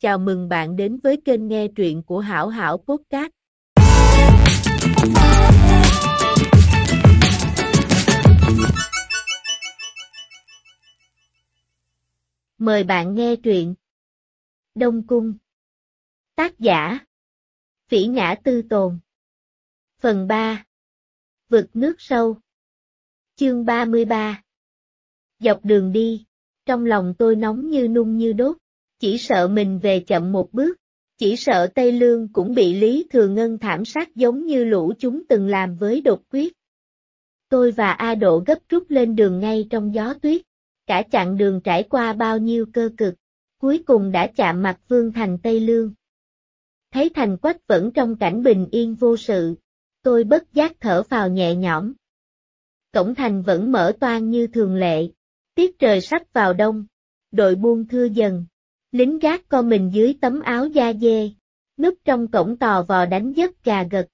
Chào mừng bạn đến với kênh nghe truyện của Hảo Hảo Podcast. Mời bạn nghe truyện Đông Cung Tác giả Phỉ Ngã Tư Tồn Phần 3 Vực nước sâu Chương 33 Dọc đường đi, trong lòng tôi nóng như nung như đốt chỉ sợ mình về chậm một bước, chỉ sợ Tây Lương cũng bị Lý Thừa Ngân thảm sát giống như lũ chúng từng làm với đột quyết. Tôi và A Độ gấp rút lên đường ngay trong gió tuyết, cả chặng đường trải qua bao nhiêu cơ cực, cuối cùng đã chạm mặt Vương Thành Tây Lương. Thấy Thành Quách vẫn trong cảnh bình yên vô sự, tôi bất giác thở vào nhẹ nhõm. Cổng thành vẫn mở toan như thường lệ, tiết trời sắp vào đông, đội buông thưa dần, Lính gác co mình dưới tấm áo da dê, núp trong cổng tò vò đánh giấc gà gật.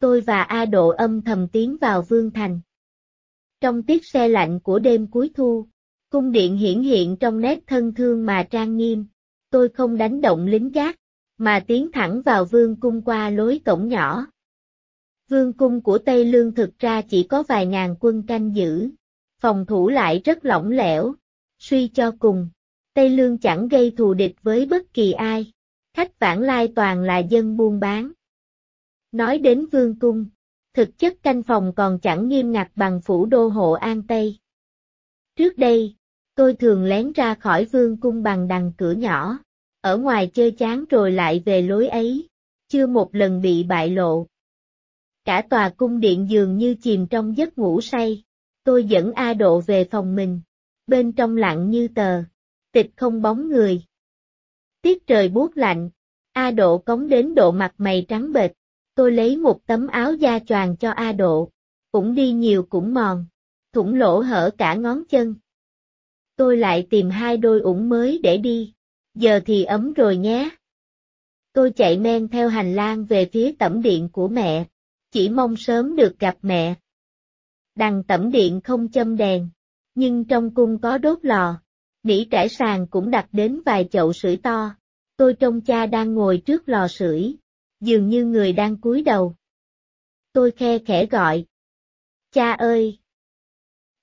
Tôi và A Độ âm thầm tiến vào Vương Thành. Trong tiết xe lạnh của đêm cuối thu, cung điện hiển hiện trong nét thân thương mà trang nghiêm, tôi không đánh động lính gác, mà tiến thẳng vào vương cung qua lối cổng nhỏ. Vương cung của Tây Lương thực ra chỉ có vài ngàn quân canh giữ, phòng thủ lại rất lỏng lẻo, suy cho cùng, Tây Lương chẳng gây thù địch với bất kỳ ai. Khách vãng lai toàn là dân buôn bán. Nói đến vương cung, thực chất canh phòng còn chẳng nghiêm ngặt bằng phủ đô hộ An Tây. Trước đây, tôi thường lén ra khỏi vương cung bằng đằng cửa nhỏ, ở ngoài chơi chán rồi lại về lối ấy, chưa một lần bị bại lộ. Cả tòa cung điện dường như chìm trong giấc ngủ say, tôi dẫn A Độ về phòng mình, bên trong lặng như tờ tịch không bóng người. Tiết trời buốt lạnh, A Độ cống đến độ mặt mày trắng bệch, tôi lấy một tấm áo da choàng cho A Độ, cũng đi nhiều cũng mòn, thủng lỗ hở cả ngón chân. Tôi lại tìm hai đôi ủng mới để đi, giờ thì ấm rồi nhé. Tôi chạy men theo hành lang về phía tẩm điện của mẹ, chỉ mong sớm được gặp mẹ. Đằng tẩm điện không châm đèn, nhưng trong cung có đốt lò, nỉ trải sàn cũng đặt đến vài chậu sưởi to. Tôi trông cha đang ngồi trước lò sưởi, dường như người đang cúi đầu. Tôi khe khẽ gọi. Cha ơi!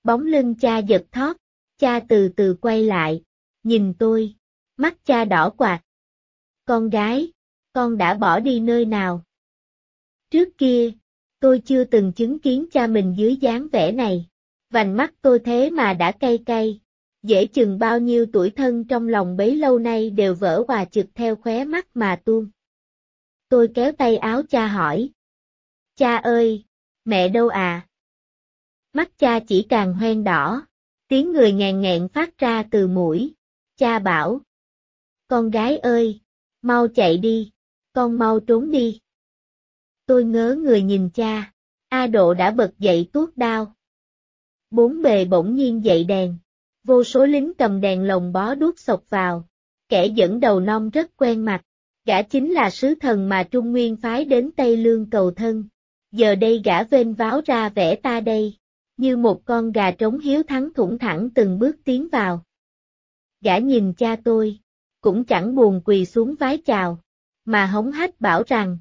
Bóng lưng cha giật thót, cha từ từ quay lại, nhìn tôi, mắt cha đỏ quạt. Con gái, con đã bỏ đi nơi nào? Trước kia, tôi chưa từng chứng kiến cha mình dưới dáng vẻ này, vành mắt tôi thế mà đã cay cay dễ chừng bao nhiêu tuổi thân trong lòng bấy lâu nay đều vỡ hòa trực theo khóe mắt mà tuôn. Tôi kéo tay áo cha hỏi. Cha ơi, mẹ đâu à? Mắt cha chỉ càng hoen đỏ, tiếng người ngàn nghẹn phát ra từ mũi. Cha bảo. Con gái ơi, mau chạy đi, con mau trốn đi. Tôi ngớ người nhìn cha, A Độ đã bật dậy tuốt đao. Bốn bề bỗng nhiên dậy đèn, vô số lính cầm đèn lồng bó đuốc sộc vào. Kẻ dẫn đầu non rất quen mặt, gã chính là sứ thần mà Trung Nguyên phái đến Tây Lương cầu thân. Giờ đây gã vênh váo ra vẽ ta đây, như một con gà trống hiếu thắng thủng thẳng từng bước tiến vào. Gã nhìn cha tôi, cũng chẳng buồn quỳ xuống vái chào, mà hống hách bảo rằng.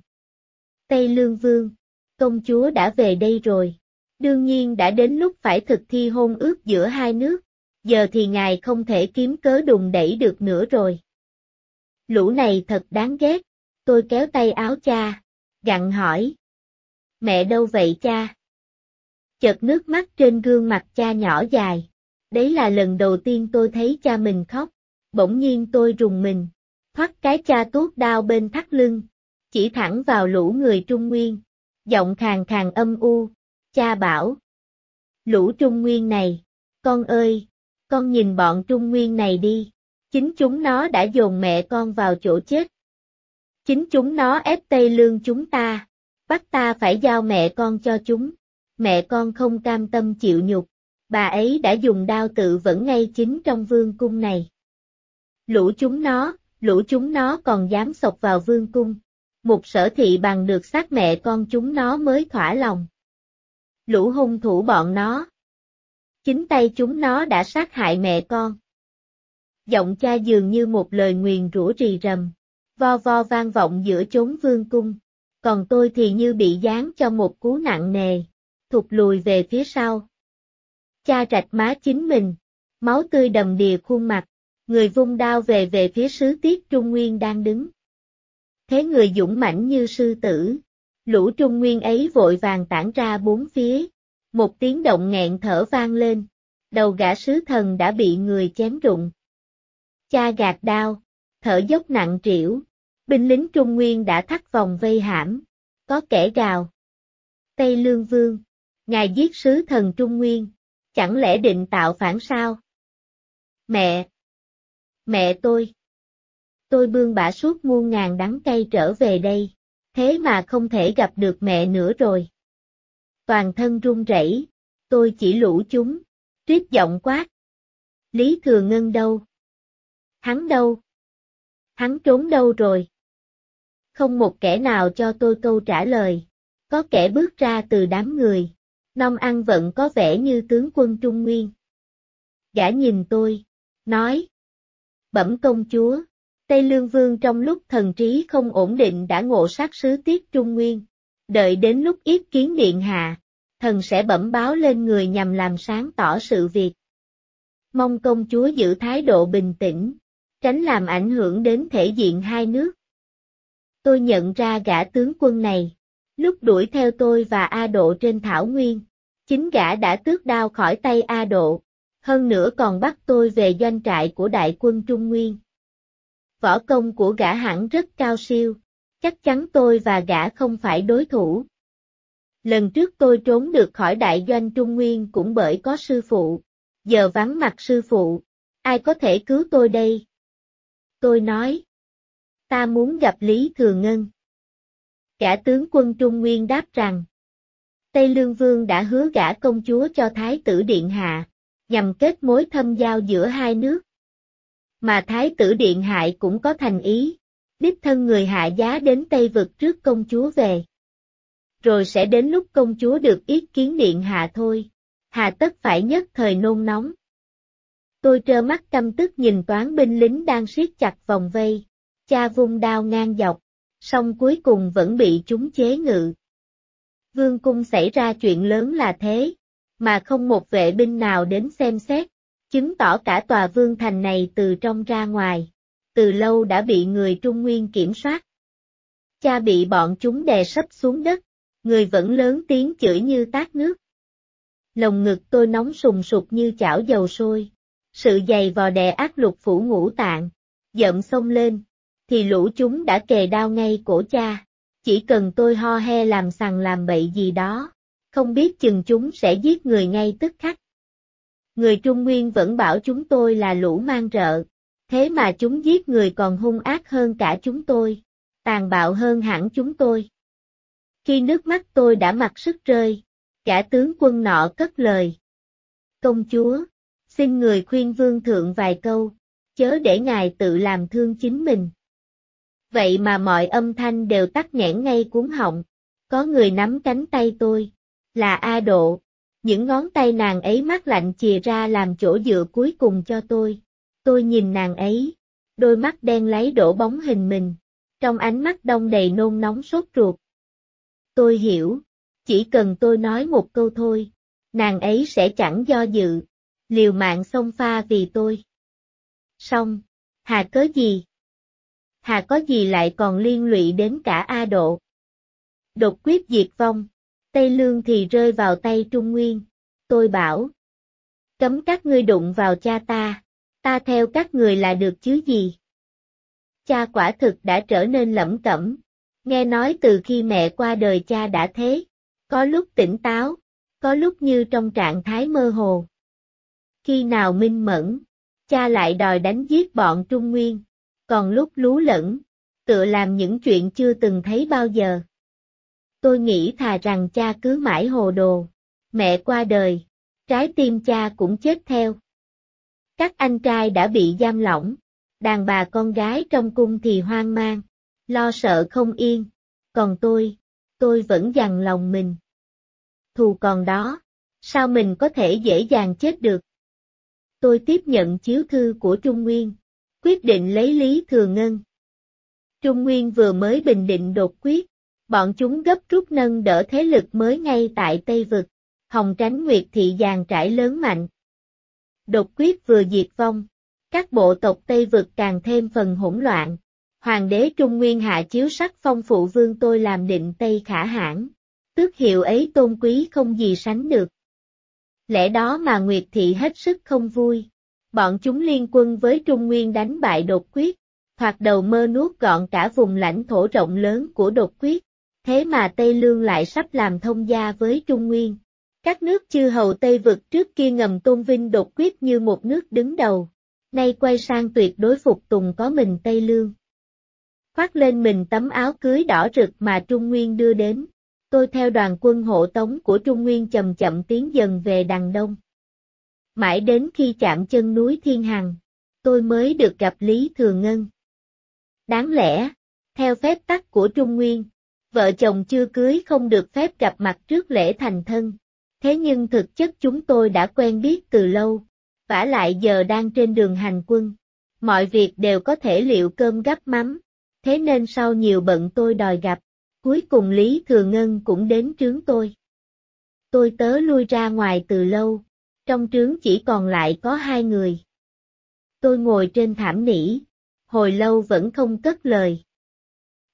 Tây Lương Vương, công chúa đã về đây rồi, đương nhiên đã đến lúc phải thực thi hôn ước giữa hai nước giờ thì ngài không thể kiếm cớ đùng đẩy được nữa rồi. Lũ này thật đáng ghét, tôi kéo tay áo cha, gặn hỏi. Mẹ đâu vậy cha? Chợt nước mắt trên gương mặt cha nhỏ dài. Đấy là lần đầu tiên tôi thấy cha mình khóc, bỗng nhiên tôi rùng mình, thoát cái cha tuốt đao bên thắt lưng, chỉ thẳng vào lũ người Trung Nguyên, giọng khàn khàn âm u, cha bảo. Lũ Trung Nguyên này, con ơi, con nhìn bọn Trung Nguyên này đi. Chính chúng nó đã dồn mẹ con vào chỗ chết. Chính chúng nó ép Tây Lương chúng ta, bắt ta phải giao mẹ con cho chúng. Mẹ con không cam tâm chịu nhục, bà ấy đã dùng đao tự vẫn ngay chính trong vương cung này. Lũ chúng nó, lũ chúng nó còn dám sộc vào vương cung. Một sở thị bằng được xác mẹ con chúng nó mới thỏa lòng. Lũ hung thủ bọn nó, Chính tay chúng nó đã sát hại mẹ con. Giọng cha dường như một lời nguyền rủa rì rầm, vo vo vang vọng giữa chốn vương cung, còn tôi thì như bị giáng cho một cú nặng nề, thụt lùi về phía sau. Cha rạch má chính mình, máu tươi đầm đìa khuôn mặt, người vung đao về về phía sứ tiết Trung Nguyên đang đứng. Thế người dũng mãnh như sư tử, lũ Trung Nguyên ấy vội vàng tản ra bốn phía, một tiếng động nghẹn thở vang lên. Đầu gã sứ thần đã bị người chém rụng. Cha gạt đao, thở dốc nặng trĩu. Binh lính Trung Nguyên đã thắt vòng vây hãm. Có kẻ gào. Tây Lương Vương, ngài giết sứ thần Trung Nguyên. Chẳng lẽ định tạo phản sao? Mẹ! Mẹ tôi! Tôi bương bả suốt muôn ngàn đắng cay trở về đây thế mà không thể gặp được mẹ nữa rồi toàn thân run rẩy, tôi chỉ lũ chúng, tuyết giọng quát. Lý Thừa Ngân đâu? Hắn đâu? Hắn trốn đâu rồi? Không một kẻ nào cho tôi câu trả lời, có kẻ bước ra từ đám người, nông ăn vẫn có vẻ như tướng quân Trung Nguyên. Gã nhìn tôi, nói, bẩm công chúa, Tây Lương Vương trong lúc thần trí không ổn định đã ngộ sát sứ tiết Trung Nguyên, đợi đến lúc yết kiến điện hạ, thần sẽ bẩm báo lên người nhằm làm sáng tỏ sự việc. Mong công chúa giữ thái độ bình tĩnh, tránh làm ảnh hưởng đến thể diện hai nước. Tôi nhận ra gã tướng quân này, lúc đuổi theo tôi và A Độ trên Thảo Nguyên, chính gã đã tước đao khỏi tay A Độ, hơn nữa còn bắt tôi về doanh trại của đại quân Trung Nguyên. Võ công của gã hẳn rất cao siêu, chắc chắn tôi và gã không phải đối thủ. Lần trước tôi trốn được khỏi đại doanh Trung Nguyên cũng bởi có sư phụ. Giờ vắng mặt sư phụ, ai có thể cứu tôi đây? Tôi nói. Ta muốn gặp Lý Thừa Ngân. Cả tướng quân Trung Nguyên đáp rằng. Tây Lương Vương đã hứa gả công chúa cho Thái tử Điện Hạ, nhằm kết mối thâm giao giữa hai nước. Mà Thái tử Điện hạ cũng có thành ý, đích thân người hạ giá đến Tây Vực trước công chúa về rồi sẽ đến lúc công chúa được ý kiến điện hạ thôi. Hà tất phải nhất thời nôn nóng. Tôi trơ mắt căm tức nhìn toán binh lính đang siết chặt vòng vây, cha vung đao ngang dọc, song cuối cùng vẫn bị chúng chế ngự. Vương cung xảy ra chuyện lớn là thế, mà không một vệ binh nào đến xem xét, chứng tỏ cả tòa vương thành này từ trong ra ngoài, từ lâu đã bị người Trung Nguyên kiểm soát. Cha bị bọn chúng đè sấp xuống đất, người vẫn lớn tiếng chửi như tát nước. Lồng ngực tôi nóng sùng sục như chảo dầu sôi, sự dày vò đè ác lục phủ ngũ tạng, dậm xông lên, thì lũ chúng đã kề đao ngay cổ cha, chỉ cần tôi ho he làm sằng làm bậy gì đó, không biết chừng chúng sẽ giết người ngay tức khắc. Người Trung Nguyên vẫn bảo chúng tôi là lũ mang rợ, thế mà chúng giết người còn hung ác hơn cả chúng tôi, tàn bạo hơn hẳn chúng tôi. Khi nước mắt tôi đã mặc sức rơi, cả tướng quân nọ cất lời. Công chúa, xin người khuyên vương thượng vài câu, chớ để ngài tự làm thương chính mình. Vậy mà mọi âm thanh đều tắt nghẽn ngay cuốn họng, có người nắm cánh tay tôi, là A Độ. Những ngón tay nàng ấy mát lạnh chìa ra làm chỗ dựa cuối cùng cho tôi. Tôi nhìn nàng ấy, đôi mắt đen lấy đổ bóng hình mình. Trong ánh mắt đông đầy nôn nóng sốt ruột, tôi hiểu. Chỉ cần tôi nói một câu thôi, nàng ấy sẽ chẳng do dự, liều mạng xông pha vì tôi. Xong, hà cớ gì? Hà có gì lại còn liên lụy đến cả A Độ? Đột quyết diệt vong, Tây Lương thì rơi vào tay Trung Nguyên, tôi bảo. Cấm các ngươi đụng vào cha ta, ta theo các người là được chứ gì? Cha quả thực đã trở nên lẩm cẩm, nghe nói từ khi mẹ qua đời cha đã thế, có lúc tỉnh táo, có lúc như trong trạng thái mơ hồ. Khi nào minh mẫn, cha lại đòi đánh giết bọn Trung Nguyên, còn lúc lú lẫn, tựa làm những chuyện chưa từng thấy bao giờ. Tôi nghĩ thà rằng cha cứ mãi hồ đồ, mẹ qua đời, trái tim cha cũng chết theo. Các anh trai đã bị giam lỏng, đàn bà con gái trong cung thì hoang mang lo sợ không yên. Còn tôi, tôi vẫn dằn lòng mình. Thù còn đó, sao mình có thể dễ dàng chết được? Tôi tiếp nhận chiếu thư của Trung Nguyên, quyết định lấy Lý Thừa Ngân. Trung Nguyên vừa mới bình định đột quyết, bọn chúng gấp rút nâng đỡ thế lực mới ngay tại Tây Vực, Hồng Tránh Nguyệt Thị Giàn trải lớn mạnh. Đột quyết vừa diệt vong, các bộ tộc Tây Vực càng thêm phần hỗn loạn, hoàng đế Trung Nguyên hạ chiếu sắc phong phụ vương tôi làm định Tây khả hãn. Tước hiệu ấy tôn quý không gì sánh được. Lẽ đó mà Nguyệt Thị hết sức không vui. Bọn chúng liên quân với Trung Nguyên đánh bại đột quyết, thoạt đầu mơ nuốt gọn cả vùng lãnh thổ rộng lớn của đột quyết. Thế mà Tây Lương lại sắp làm thông gia với Trung Nguyên. Các nước chư hầu Tây vực trước kia ngầm tôn vinh đột quyết như một nước đứng đầu, nay quay sang tuyệt đối phục tùng có mình Tây Lương khoác lên mình tấm áo cưới đỏ rực mà Trung Nguyên đưa đến. Tôi theo đoàn quân hộ tống của Trung Nguyên chậm chậm tiến dần về đằng đông. Mãi đến khi chạm chân núi Thiên Hằng, tôi mới được gặp Lý Thường Ngân. Đáng lẽ, theo phép tắc của Trung Nguyên, vợ chồng chưa cưới không được phép gặp mặt trước lễ thành thân. Thế nhưng thực chất chúng tôi đã quen biết từ lâu, vả lại giờ đang trên đường hành quân. Mọi việc đều có thể liệu cơm gấp mắm, thế nên sau nhiều bận tôi đòi gặp, cuối cùng Lý Thừa Ngân cũng đến trướng tôi. Tôi tớ lui ra ngoài từ lâu, trong trướng chỉ còn lại có hai người. Tôi ngồi trên thảm nỉ, hồi lâu vẫn không cất lời.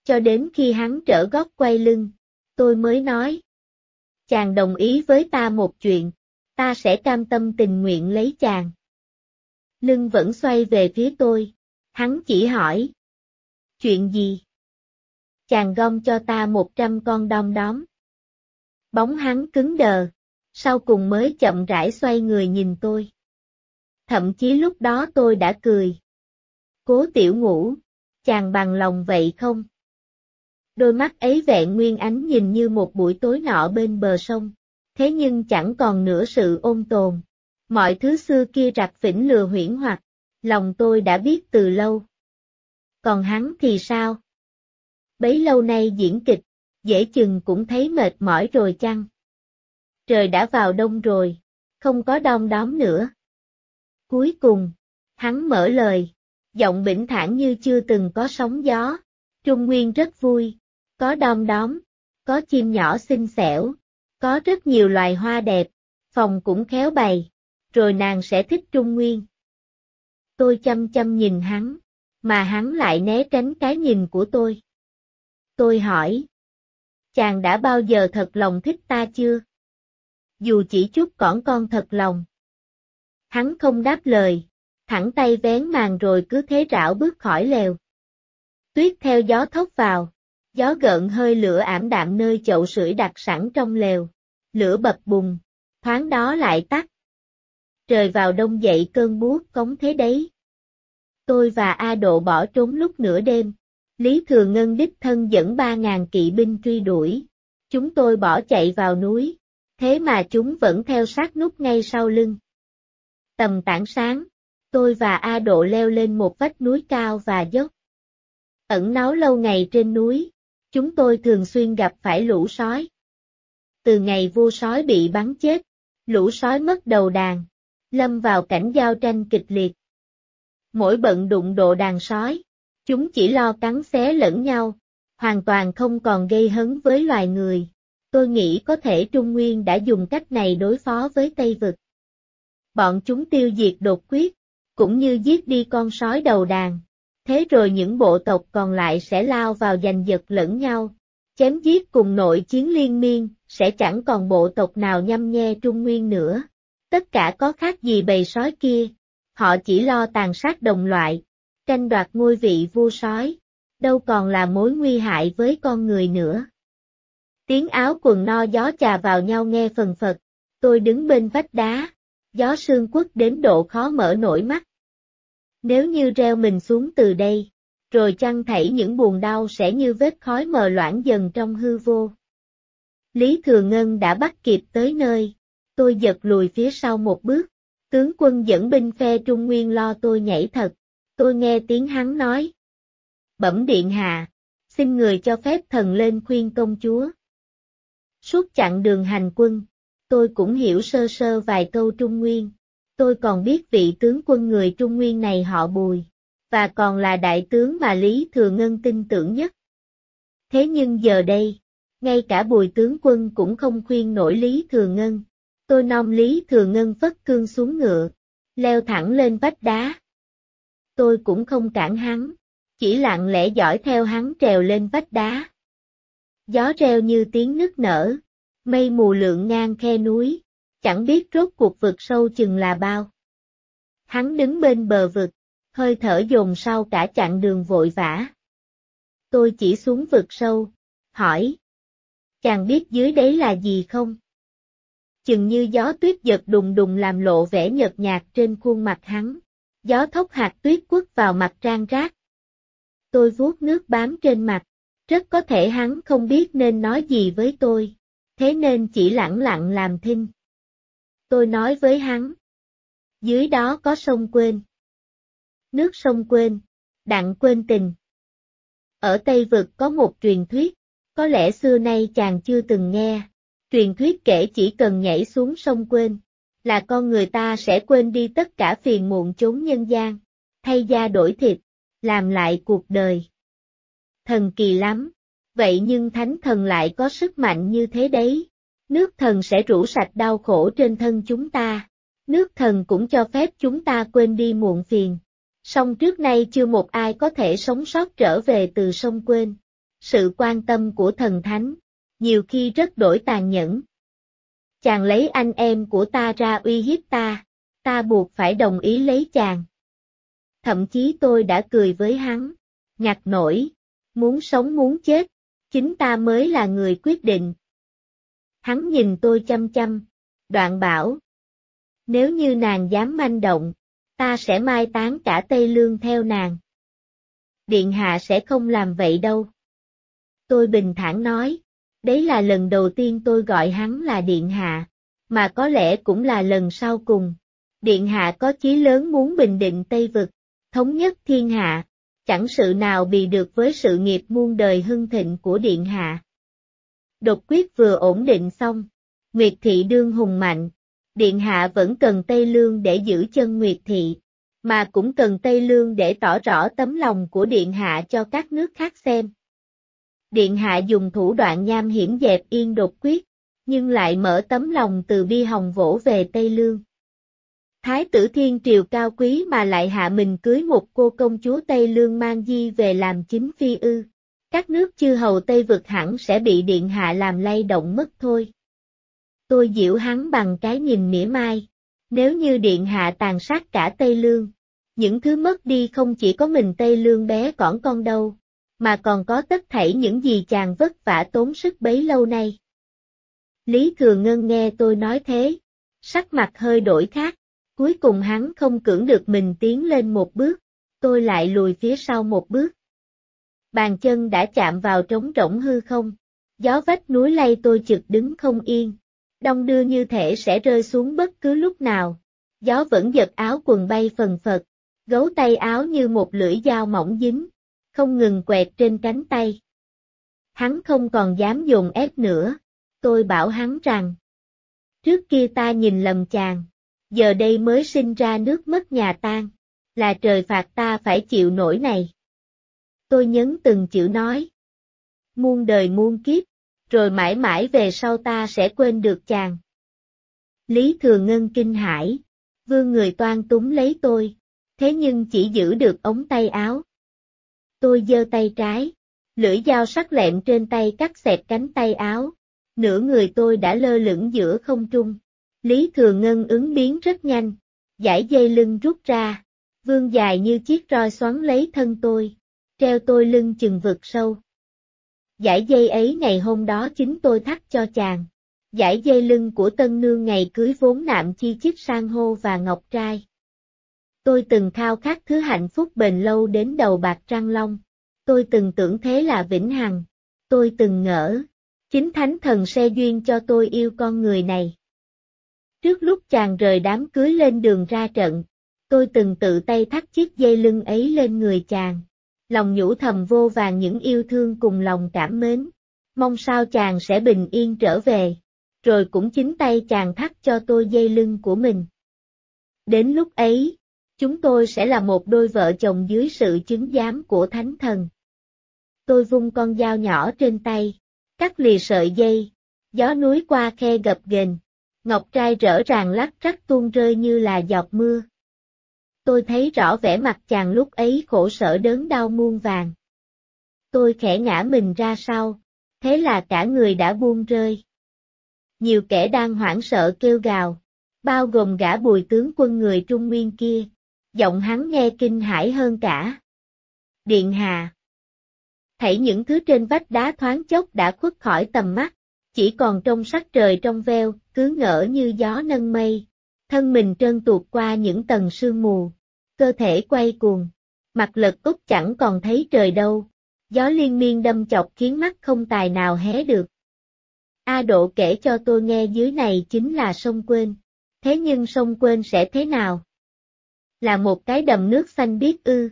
Cho đến khi hắn trở góc quay lưng, tôi mới nói. Chàng đồng ý với ta một chuyện, ta sẽ cam tâm tình nguyện lấy chàng. Lưng vẫn xoay về phía tôi, hắn chỉ hỏi, Chuyện gì? Chàng gom cho ta một trăm con đom đóm. Bóng hắn cứng đờ, sau cùng mới chậm rãi xoay người nhìn tôi. Thậm chí lúc đó tôi đã cười. Cố tiểu ngủ, chàng bằng lòng vậy không? Đôi mắt ấy vẹn nguyên ánh nhìn như một buổi tối nọ bên bờ sông, thế nhưng chẳng còn nữa sự ôn tồn. Mọi thứ xưa kia rạc phỉnh lừa huyễn hoặc, lòng tôi đã biết từ lâu còn hắn thì sao? Bấy lâu nay diễn kịch, dễ chừng cũng thấy mệt mỏi rồi chăng? Trời đã vào đông rồi, không có đông đóm nữa. Cuối cùng, hắn mở lời, giọng bình thản như chưa từng có sóng gió, Trung Nguyên rất vui, có đông đóm, có chim nhỏ xinh xẻo, có rất nhiều loài hoa đẹp, phòng cũng khéo bày, rồi nàng sẽ thích Trung Nguyên. Tôi chăm chăm nhìn hắn mà hắn lại né tránh cái nhìn của tôi. Tôi hỏi, chàng đã bao giờ thật lòng thích ta chưa? Dù chỉ chút cỏn con thật lòng. Hắn không đáp lời, thẳng tay vén màn rồi cứ thế rảo bước khỏi lều. Tuyết theo gió thốc vào, gió gợn hơi lửa ảm đạm nơi chậu sưởi đặt sẵn trong lều, lửa bập bùng, thoáng đó lại tắt. Trời vào đông dậy cơn buốt cống thế đấy tôi và A Độ bỏ trốn lúc nửa đêm. Lý Thừa Ngân đích thân dẫn 3.000 kỵ binh truy đuổi. Chúng tôi bỏ chạy vào núi, thế mà chúng vẫn theo sát nút ngay sau lưng. Tầm tảng sáng, tôi và A Độ leo lên một vách núi cao và dốc. Ẩn náu lâu ngày trên núi, chúng tôi thường xuyên gặp phải lũ sói. Từ ngày vua sói bị bắn chết, lũ sói mất đầu đàn, lâm vào cảnh giao tranh kịch liệt mỗi bận đụng độ đàn sói. Chúng chỉ lo cắn xé lẫn nhau, hoàn toàn không còn gây hấn với loài người. Tôi nghĩ có thể Trung Nguyên đã dùng cách này đối phó với Tây Vực. Bọn chúng tiêu diệt đột quyết, cũng như giết đi con sói đầu đàn. Thế rồi những bộ tộc còn lại sẽ lao vào giành giật lẫn nhau. Chém giết cùng nội chiến liên miên, sẽ chẳng còn bộ tộc nào nhăm nhe Trung Nguyên nữa. Tất cả có khác gì bầy sói kia, họ chỉ lo tàn sát đồng loại, tranh đoạt ngôi vị vua sói, đâu còn là mối nguy hại với con người nữa. Tiếng áo quần no gió chà vào nhau nghe phần phật, tôi đứng bên vách đá, gió sương quất đến độ khó mở nổi mắt. Nếu như reo mình xuống từ đây, rồi chăng thảy những buồn đau sẽ như vết khói mờ loãng dần trong hư vô. Lý Thừa Ngân đã bắt kịp tới nơi, tôi giật lùi phía sau một bước. Tướng quân dẫn binh phe Trung Nguyên lo tôi nhảy thật, tôi nghe tiếng hắn nói. Bẩm điện hạ, xin người cho phép thần lên khuyên công chúa. Suốt chặng đường hành quân, tôi cũng hiểu sơ sơ vài câu Trung Nguyên. Tôi còn biết vị tướng quân người Trung Nguyên này họ Bùi, và còn là đại tướng mà Lý Thừa Ngân tin tưởng nhất. Thế nhưng giờ đây, ngay cả Bùi tướng quân cũng không khuyên nổi Lý Thừa Ngân, Tôi nom Lý Thừa Ngân phất cương xuống ngựa, leo thẳng lên vách đá. Tôi cũng không cản hắn, chỉ lặng lẽ dõi theo hắn trèo lên vách đá. Gió reo như tiếng nức nở, mây mù lượn ngang khe núi, chẳng biết rốt cuộc vực sâu chừng là bao. Hắn đứng bên bờ vực, hơi thở dồn sau cả chặng đường vội vã. Tôi chỉ xuống vực sâu, hỏi. Chàng biết dưới đấy là gì không? chừng như gió tuyết giật đùng đùng làm lộ vẻ nhợt nhạt trên khuôn mặt hắn. Gió thốc hạt tuyết quất vào mặt trang rác. Tôi vuốt nước bám trên mặt, rất có thể hắn không biết nên nói gì với tôi, thế nên chỉ lẳng lặng làm thinh. Tôi nói với hắn. Dưới đó có sông quên. Nước sông quên, đặng quên tình. Ở Tây Vực có một truyền thuyết, có lẽ xưa nay chàng chưa từng nghe, Truyền thuyết kể chỉ cần nhảy xuống sông quên, là con người ta sẽ quên đi tất cả phiền muộn chốn nhân gian, thay da đổi thịt, làm lại cuộc đời. Thần kỳ lắm, vậy nhưng thánh thần lại có sức mạnh như thế đấy. Nước thần sẽ rũ sạch đau khổ trên thân chúng ta. Nước thần cũng cho phép chúng ta quên đi muộn phiền. Song trước nay chưa một ai có thể sống sót trở về từ sông quên. Sự quan tâm của thần thánh, nhiều khi rất đổi tàn nhẫn. Chàng lấy anh em của ta ra uy hiếp ta, ta buộc phải đồng ý lấy chàng. Thậm chí tôi đã cười với hắn, ngặt nổi, muốn sống muốn chết, chính ta mới là người quyết định. Hắn nhìn tôi chăm chăm, đoạn bảo. Nếu như nàng dám manh động, ta sẽ mai tán cả Tây Lương theo nàng. Điện hạ sẽ không làm vậy đâu. Tôi bình thản nói, Đấy là lần đầu tiên tôi gọi hắn là Điện Hạ, mà có lẽ cũng là lần sau cùng. Điện Hạ có chí lớn muốn bình định Tây Vực, thống nhất thiên hạ, chẳng sự nào bị được với sự nghiệp muôn đời hưng thịnh của Điện Hạ. Đột quyết vừa ổn định xong, Nguyệt Thị đương hùng mạnh, Điện Hạ vẫn cần Tây Lương để giữ chân Nguyệt Thị, mà cũng cần Tây Lương để tỏ rõ tấm lòng của Điện Hạ cho các nước khác xem. Điện hạ dùng thủ đoạn nham hiểm dẹp yên đột quyết, nhưng lại mở tấm lòng từ bi hồng vỗ về Tây Lương. Thái tử thiên triều cao quý mà lại hạ mình cưới một cô công chúa Tây Lương mang di về làm chính phi ư. Các nước chư hầu Tây vực hẳn sẽ bị điện hạ làm lay động mất thôi. Tôi diễu hắn bằng cái nhìn mỉa mai. Nếu như điện hạ tàn sát cả Tây Lương, những thứ mất đi không chỉ có mình Tây Lương bé cỏn con đâu, mà còn có tất thảy những gì chàng vất vả tốn sức bấy lâu nay. Lý Thừa Ngân nghe tôi nói thế, sắc mặt hơi đổi khác, cuối cùng hắn không cưỡng được mình tiến lên một bước, tôi lại lùi phía sau một bước. Bàn chân đã chạm vào trống rỗng hư không, gió vách núi lay tôi trực đứng không yên, đông đưa như thể sẽ rơi xuống bất cứ lúc nào, gió vẫn giật áo quần bay phần phật, gấu tay áo như một lưỡi dao mỏng dính, không ngừng quẹt trên cánh tay. Hắn không còn dám dùng ép nữa, tôi bảo hắn rằng. Trước kia ta nhìn lầm chàng, giờ đây mới sinh ra nước mất nhà tan, là trời phạt ta phải chịu nổi này. Tôi nhấn từng chữ nói. Muôn đời muôn kiếp, rồi mãi mãi về sau ta sẽ quên được chàng. Lý Thừa Ngân kinh hãi, vương người toan túm lấy tôi, thế nhưng chỉ giữ được ống tay áo. Tôi giơ tay trái, lưỡi dao sắc lẹm trên tay cắt xẹt cánh tay áo. Nửa người tôi đã lơ lửng giữa không trung. Lý Thừa Ngân ứng biến rất nhanh. Giải dây lưng rút ra. Vương dài như chiếc roi xoắn lấy thân tôi. Treo tôi lưng chừng vực sâu. Giải dây ấy ngày hôm đó chính tôi thắt cho chàng. Giải dây lưng của tân nương ngày cưới vốn nạm chi chiếc sang hô và ngọc trai. Tôi từng khao khát thứ hạnh phúc bền lâu đến đầu bạc trăng long. Tôi từng tưởng thế là vĩnh hằng. Tôi từng ngỡ. Chính thánh thần xe duyên cho tôi yêu con người này. Trước lúc chàng rời đám cưới lên đường ra trận, tôi từng tự tay thắt chiếc dây lưng ấy lên người chàng. Lòng nhủ thầm vô vàng những yêu thương cùng lòng cảm mến. Mong sao chàng sẽ bình yên trở về. Rồi cũng chính tay chàng thắt cho tôi dây lưng của mình. Đến lúc ấy, Chúng tôi sẽ là một đôi vợ chồng dưới sự chứng giám của Thánh Thần. Tôi vung con dao nhỏ trên tay, cắt lìa sợi dây, gió núi qua khe gập ghềnh, ngọc trai rỡ ràng lắc rắc tuôn rơi như là giọt mưa. Tôi thấy rõ vẻ mặt chàng lúc ấy khổ sở đớn đau muôn vàng. Tôi khẽ ngã mình ra sau, thế là cả người đã buông rơi. Nhiều kẻ đang hoảng sợ kêu gào, bao gồm gã bùi tướng quân người Trung Nguyên kia, giọng hắn nghe kinh hãi hơn cả. Điện Hà Thấy những thứ trên vách đá thoáng chốc đã khuất khỏi tầm mắt, chỉ còn trong sắc trời trong veo, cứ ngỡ như gió nâng mây. Thân mình trơn tuột qua những tầng sương mù, cơ thể quay cuồng, mặt lật úp chẳng còn thấy trời đâu. Gió liên miên đâm chọc khiến mắt không tài nào hé được. A Độ kể cho tôi nghe dưới này chính là sông Quên. Thế nhưng sông Quên sẽ thế nào? Là một cái đầm nước xanh biếc ư?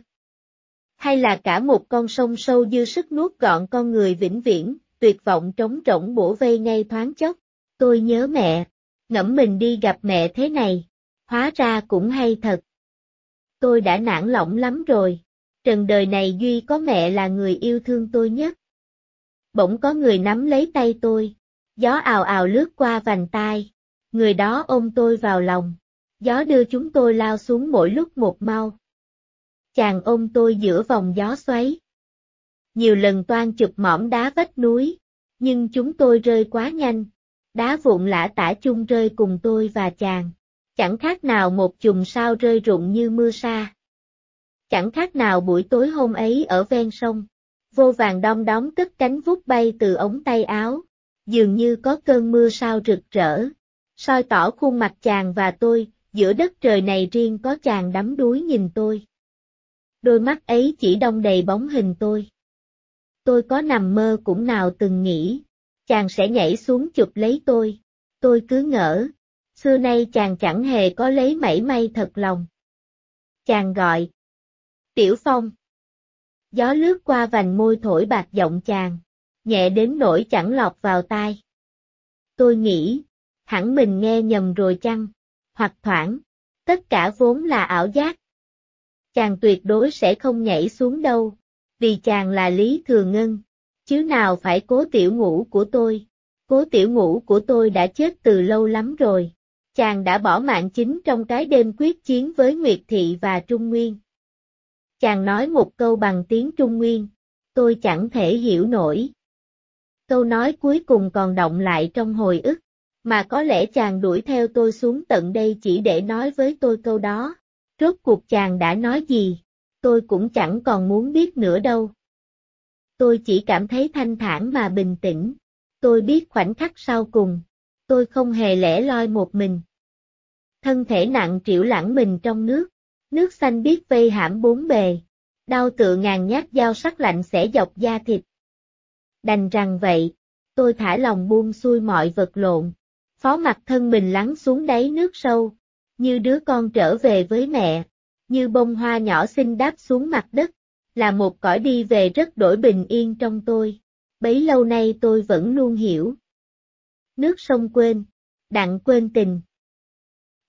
Hay là cả một con sông sâu dư sức nuốt gọn con người vĩnh viễn, tuyệt vọng trống rỗng bổ vây ngay thoáng chốc? Tôi nhớ mẹ, ngẫm mình đi gặp mẹ thế này, hóa ra cũng hay thật. Tôi đã nản lỏng lắm rồi, trần đời này duy có mẹ là người yêu thương tôi nhất. Bỗng có người nắm lấy tay tôi, gió ào ào lướt qua vành tai, người đó ôm tôi vào lòng gió đưa chúng tôi lao xuống mỗi lúc một mau. Chàng ôm tôi giữa vòng gió xoáy. Nhiều lần toan chụp mỏm đá vách núi, nhưng chúng tôi rơi quá nhanh, đá vụn lã tả chung rơi cùng tôi và chàng. Chẳng khác nào một chùm sao rơi rụng như mưa sa. Chẳng khác nào buổi tối hôm ấy ở ven sông, vô vàng đom đóm cất cánh vút bay từ ống tay áo, dường như có cơn mưa sao rực rỡ, soi tỏ khuôn mặt chàng và tôi, giữa đất trời này riêng có chàng đắm đuối nhìn tôi. Đôi mắt ấy chỉ đông đầy bóng hình tôi. Tôi có nằm mơ cũng nào từng nghĩ, chàng sẽ nhảy xuống chụp lấy tôi, tôi cứ ngỡ, xưa nay chàng chẳng hề có lấy mảy may thật lòng. Chàng gọi, Tiểu Phong. Gió lướt qua vành môi thổi bạc giọng chàng, nhẹ đến nỗi chẳng lọt vào tai. Tôi nghĩ, hẳn mình nghe nhầm rồi chăng? hoặc thoảng. Tất cả vốn là ảo giác. Chàng tuyệt đối sẽ không nhảy xuống đâu, vì chàng là Lý Thừa Ngân, chứ nào phải cố tiểu ngủ của tôi. Cố tiểu ngủ của tôi đã chết từ lâu lắm rồi. Chàng đã bỏ mạng chính trong cái đêm quyết chiến với Nguyệt Thị và Trung Nguyên. Chàng nói một câu bằng tiếng Trung Nguyên, tôi chẳng thể hiểu nổi. Câu nói cuối cùng còn động lại trong hồi ức mà có lẽ chàng đuổi theo tôi xuống tận đây chỉ để nói với tôi câu đó. Rốt cuộc chàng đã nói gì, tôi cũng chẳng còn muốn biết nữa đâu. Tôi chỉ cảm thấy thanh thản mà bình tĩnh. Tôi biết khoảnh khắc sau cùng, tôi không hề lẻ loi một mình. Thân thể nặng triệu lãng mình trong nước, nước xanh biết vây hãm bốn bề, đau tựa ngàn nhát dao sắc lạnh sẽ dọc da thịt. Đành rằng vậy, tôi thả lòng buông xuôi mọi vật lộn, phó mặt thân mình lắng xuống đáy nước sâu, như đứa con trở về với mẹ, như bông hoa nhỏ xinh đáp xuống mặt đất, là một cõi đi về rất đổi bình yên trong tôi, bấy lâu nay tôi vẫn luôn hiểu. Nước sông quên, đặng quên tình.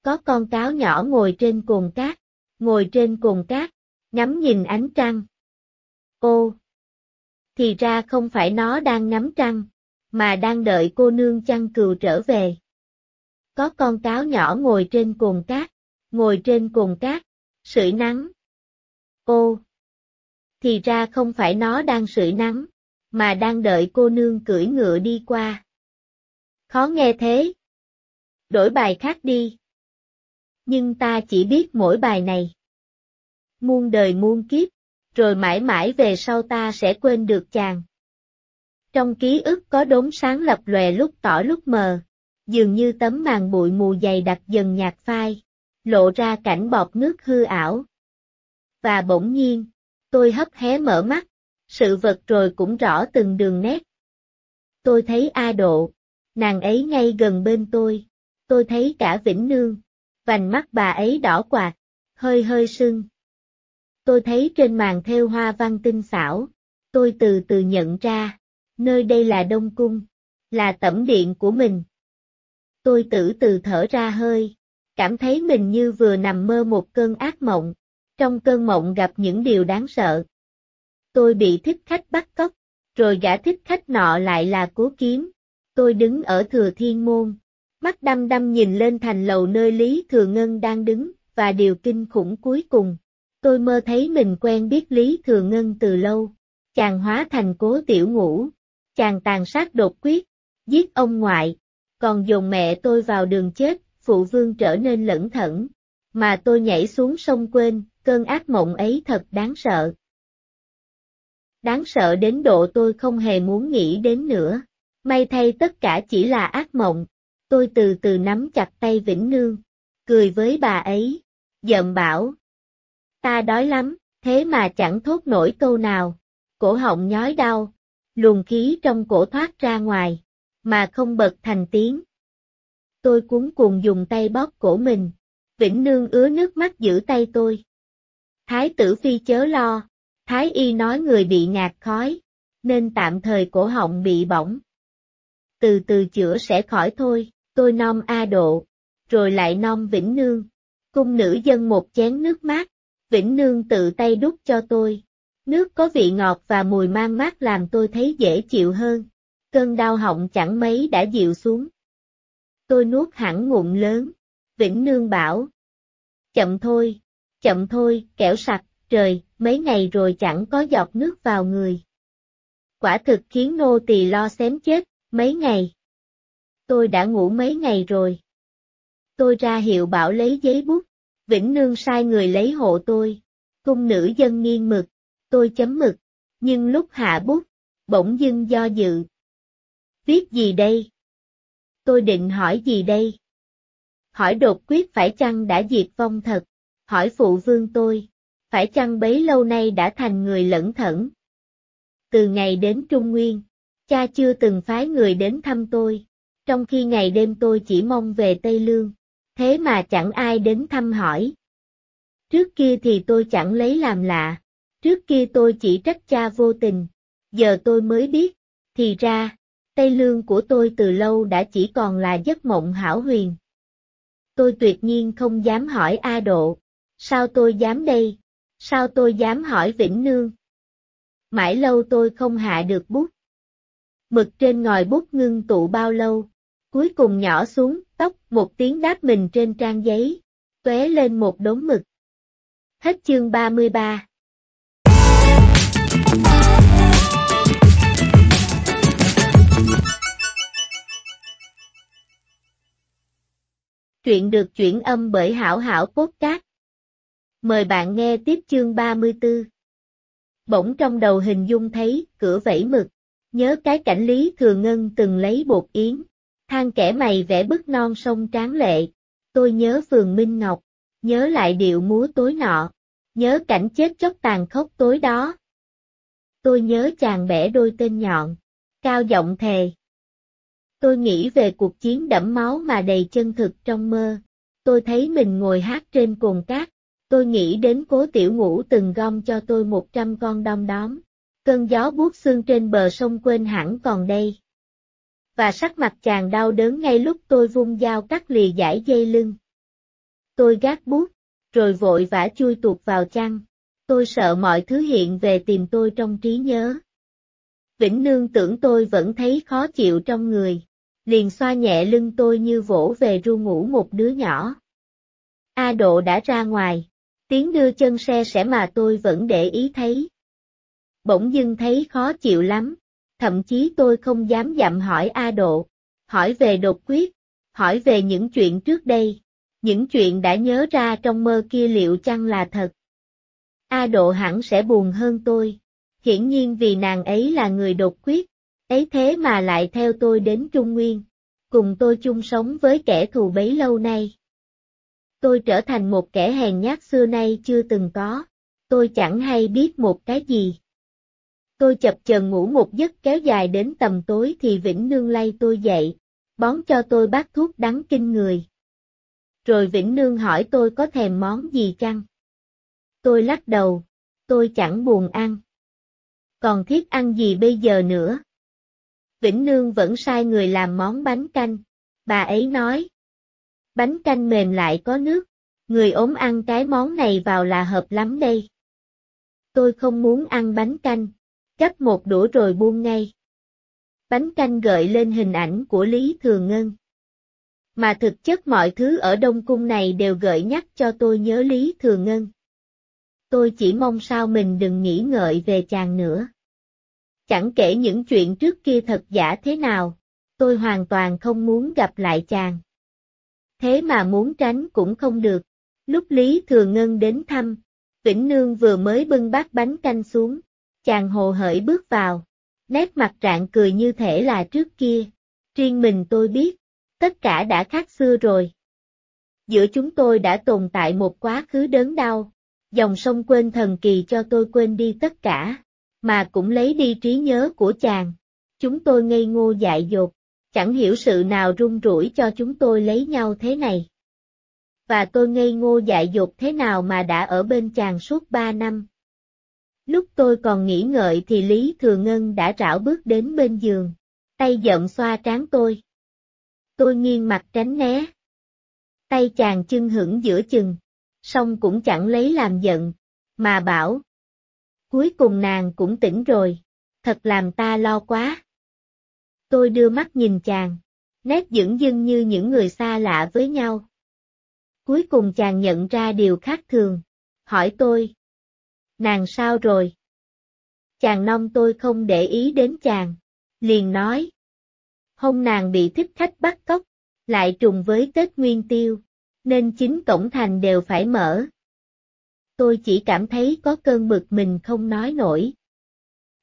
Có con cáo nhỏ ngồi trên cồn cát, ngồi trên cồn cát, ngắm nhìn ánh trăng. Ô! Thì ra không phải nó đang ngắm trăng, mà đang đợi cô nương chăn cừu trở về có con cáo nhỏ ngồi trên cồn cát, ngồi trên cồn cát, sưởi nắng. Ô! Thì ra không phải nó đang sưởi nắng, mà đang đợi cô nương cưỡi ngựa đi qua. Khó nghe thế. Đổi bài khác đi. Nhưng ta chỉ biết mỗi bài này. Muôn đời muôn kiếp, rồi mãi mãi về sau ta sẽ quên được chàng. Trong ký ức có đốm sáng lập lòe lúc tỏ lúc mờ dường như tấm màn bụi mù dày đặc dần nhạt phai, lộ ra cảnh bọt nước hư ảo. Và bỗng nhiên, tôi hấp hé mở mắt, sự vật rồi cũng rõ từng đường nét. Tôi thấy A Độ, nàng ấy ngay gần bên tôi, tôi thấy cả Vĩnh Nương, vành mắt bà ấy đỏ quạt, hơi hơi sưng. Tôi thấy trên màn theo hoa văn tinh xảo, tôi từ từ nhận ra, nơi đây là Đông Cung, là tẩm điện của mình tôi từ từ thở ra hơi, cảm thấy mình như vừa nằm mơ một cơn ác mộng, trong cơn mộng gặp những điều đáng sợ. Tôi bị thích khách bắt cóc, rồi gã thích khách nọ lại là cố kiếm. Tôi đứng ở thừa thiên môn, mắt đăm đăm nhìn lên thành lầu nơi Lý Thừa Ngân đang đứng, và điều kinh khủng cuối cùng. Tôi mơ thấy mình quen biết Lý Thừa Ngân từ lâu, chàng hóa thành cố tiểu ngũ, chàng tàn sát đột quyết, giết ông ngoại, còn dồn mẹ tôi vào đường chết, phụ vương trở nên lẩn thẩn. Mà tôi nhảy xuống sông quên, cơn ác mộng ấy thật đáng sợ. Đáng sợ đến độ tôi không hề muốn nghĩ đến nữa. May thay tất cả chỉ là ác mộng. Tôi từ từ nắm chặt tay Vĩnh Nương, cười với bà ấy, giận bảo. Ta đói lắm, thế mà chẳng thốt nổi câu nào. Cổ họng nhói đau, luồng khí trong cổ thoát ra ngoài mà không bật thành tiếng. Tôi cuốn cuồng dùng tay bóp cổ mình. Vĩnh Nương ứa nước mắt giữ tay tôi. Thái tử phi chớ lo, Thái y nói người bị ngạt khói, nên tạm thời cổ họng bị bỏng. Từ từ chữa sẽ khỏi thôi, tôi nom A Độ, rồi lại nom Vĩnh Nương. Cung nữ dân một chén nước mát, Vĩnh Nương tự tay đút cho tôi. Nước có vị ngọt và mùi mang mát làm tôi thấy dễ chịu hơn cơn đau họng chẳng mấy đã dịu xuống. Tôi nuốt hẳn ngụm lớn, Vĩnh Nương bảo. Chậm thôi, chậm thôi, kẻo sặc, trời, mấy ngày rồi chẳng có giọt nước vào người. Quả thực khiến nô tỳ lo xém chết, mấy ngày. Tôi đã ngủ mấy ngày rồi. Tôi ra hiệu bảo lấy giấy bút, Vĩnh Nương sai người lấy hộ tôi, cung nữ dân nghiêng mực, tôi chấm mực, nhưng lúc hạ bút, bỗng dưng do dự, Viết gì đây? Tôi định hỏi gì đây? Hỏi đột quyết phải chăng đã diệt vong thật? Hỏi phụ vương tôi, phải chăng bấy lâu nay đã thành người lẫn thẩn? Từ ngày đến Trung Nguyên, cha chưa từng phái người đến thăm tôi, trong khi ngày đêm tôi chỉ mong về Tây Lương, thế mà chẳng ai đến thăm hỏi. Trước kia thì tôi chẳng lấy làm lạ, trước kia tôi chỉ trách cha vô tình, giờ tôi mới biết, thì ra, Tây Lương của tôi từ lâu đã chỉ còn là giấc mộng hảo huyền. Tôi tuyệt nhiên không dám hỏi A Độ. Sao tôi dám đây? Sao tôi dám hỏi Vĩnh Nương? Mãi lâu tôi không hạ được bút. Mực trên ngòi bút ngưng tụ bao lâu? Cuối cùng nhỏ xuống, tóc, một tiếng đáp mình trên trang giấy. tóe lên một đống mực. Hết chương 33 chuyện được chuyển âm bởi Hảo Hảo cốt cát Mời bạn nghe tiếp chương 34. Bỗng trong đầu hình dung thấy cửa vẫy mực, nhớ cái cảnh Lý Thừa Ngân từng lấy bột yến, than kẻ mày vẽ bức non sông tráng lệ, tôi nhớ phường Minh Ngọc, nhớ lại điệu múa tối nọ, nhớ cảnh chết chóc tàn khốc tối đó. Tôi nhớ chàng bẻ đôi tên nhọn, cao giọng thề, Tôi nghĩ về cuộc chiến đẫm máu mà đầy chân thực trong mơ. Tôi thấy mình ngồi hát trên cồn cát. Tôi nghĩ đến cố tiểu ngủ từng gom cho tôi một trăm con đom đóm. Cơn gió buốt xương trên bờ sông quên hẳn còn đây. Và sắc mặt chàng đau đớn ngay lúc tôi vung dao cắt lìa giải dây lưng. Tôi gác bút, rồi vội vã chui tuột vào chăn. Tôi sợ mọi thứ hiện về tìm tôi trong trí nhớ. Vĩnh Nương tưởng tôi vẫn thấy khó chịu trong người, liền xoa nhẹ lưng tôi như vỗ về ru ngủ một đứa nhỏ. A Độ đã ra ngoài, tiếng đưa chân xe sẽ mà tôi vẫn để ý thấy. Bỗng dưng thấy khó chịu lắm, thậm chí tôi không dám dặm hỏi A Độ, hỏi về đột quyết, hỏi về những chuyện trước đây, những chuyện đã nhớ ra trong mơ kia liệu chăng là thật. A Độ hẳn sẽ buồn hơn tôi, hiển nhiên vì nàng ấy là người đột quyết, ấy thế mà lại theo tôi đến Trung Nguyên, cùng tôi chung sống với kẻ thù bấy lâu nay. Tôi trở thành một kẻ hèn nhát xưa nay chưa từng có, tôi chẳng hay biết một cái gì. Tôi chập chờn ngủ một giấc kéo dài đến tầm tối thì Vĩnh Nương lay tôi dậy, bón cho tôi bát thuốc đắng kinh người. Rồi Vĩnh Nương hỏi tôi có thèm món gì chăng? Tôi lắc đầu, tôi chẳng buồn ăn còn thiết ăn gì bây giờ nữa? Vĩnh Nương vẫn sai người làm món bánh canh. Bà ấy nói, bánh canh mềm lại có nước, người ốm ăn cái món này vào là hợp lắm đây. Tôi không muốn ăn bánh canh, gấp một đũa rồi buông ngay. Bánh canh gợi lên hình ảnh của Lý Thường Ngân. Mà thực chất mọi thứ ở Đông Cung này đều gợi nhắc cho tôi nhớ Lý Thường Ngân tôi chỉ mong sao mình đừng nghĩ ngợi về chàng nữa. Chẳng kể những chuyện trước kia thật giả thế nào, tôi hoàn toàn không muốn gặp lại chàng. Thế mà muốn tránh cũng không được. Lúc Lý Thừa Ngân đến thăm, Vĩnh Nương vừa mới bưng bát bánh canh xuống, chàng hồ hởi bước vào, nét mặt trạng cười như thể là trước kia. Riêng mình tôi biết, tất cả đã khác xưa rồi. Giữa chúng tôi đã tồn tại một quá khứ đớn đau, dòng sông quên thần kỳ cho tôi quên đi tất cả, mà cũng lấy đi trí nhớ của chàng. Chúng tôi ngây ngô dại dột, chẳng hiểu sự nào rung rủi cho chúng tôi lấy nhau thế này. Và tôi ngây ngô dại dột thế nào mà đã ở bên chàng suốt ba năm. Lúc tôi còn nghĩ ngợi thì Lý Thừa Ngân đã rảo bước đến bên giường, tay giậm xoa trán tôi. Tôi nghiêng mặt tránh né. Tay chàng chưng hững giữa chừng, song cũng chẳng lấy làm giận, mà bảo. Cuối cùng nàng cũng tỉnh rồi, thật làm ta lo quá. Tôi đưa mắt nhìn chàng, nét dưỡng dưng như những người xa lạ với nhau. Cuối cùng chàng nhận ra điều khác thường, hỏi tôi. Nàng sao rồi? Chàng nông tôi không để ý đến chàng, liền nói. Hông nàng bị thích khách bắt cóc, lại trùng với Tết Nguyên Tiêu nên chính cổng thành đều phải mở. Tôi chỉ cảm thấy có cơn bực mình không nói nổi.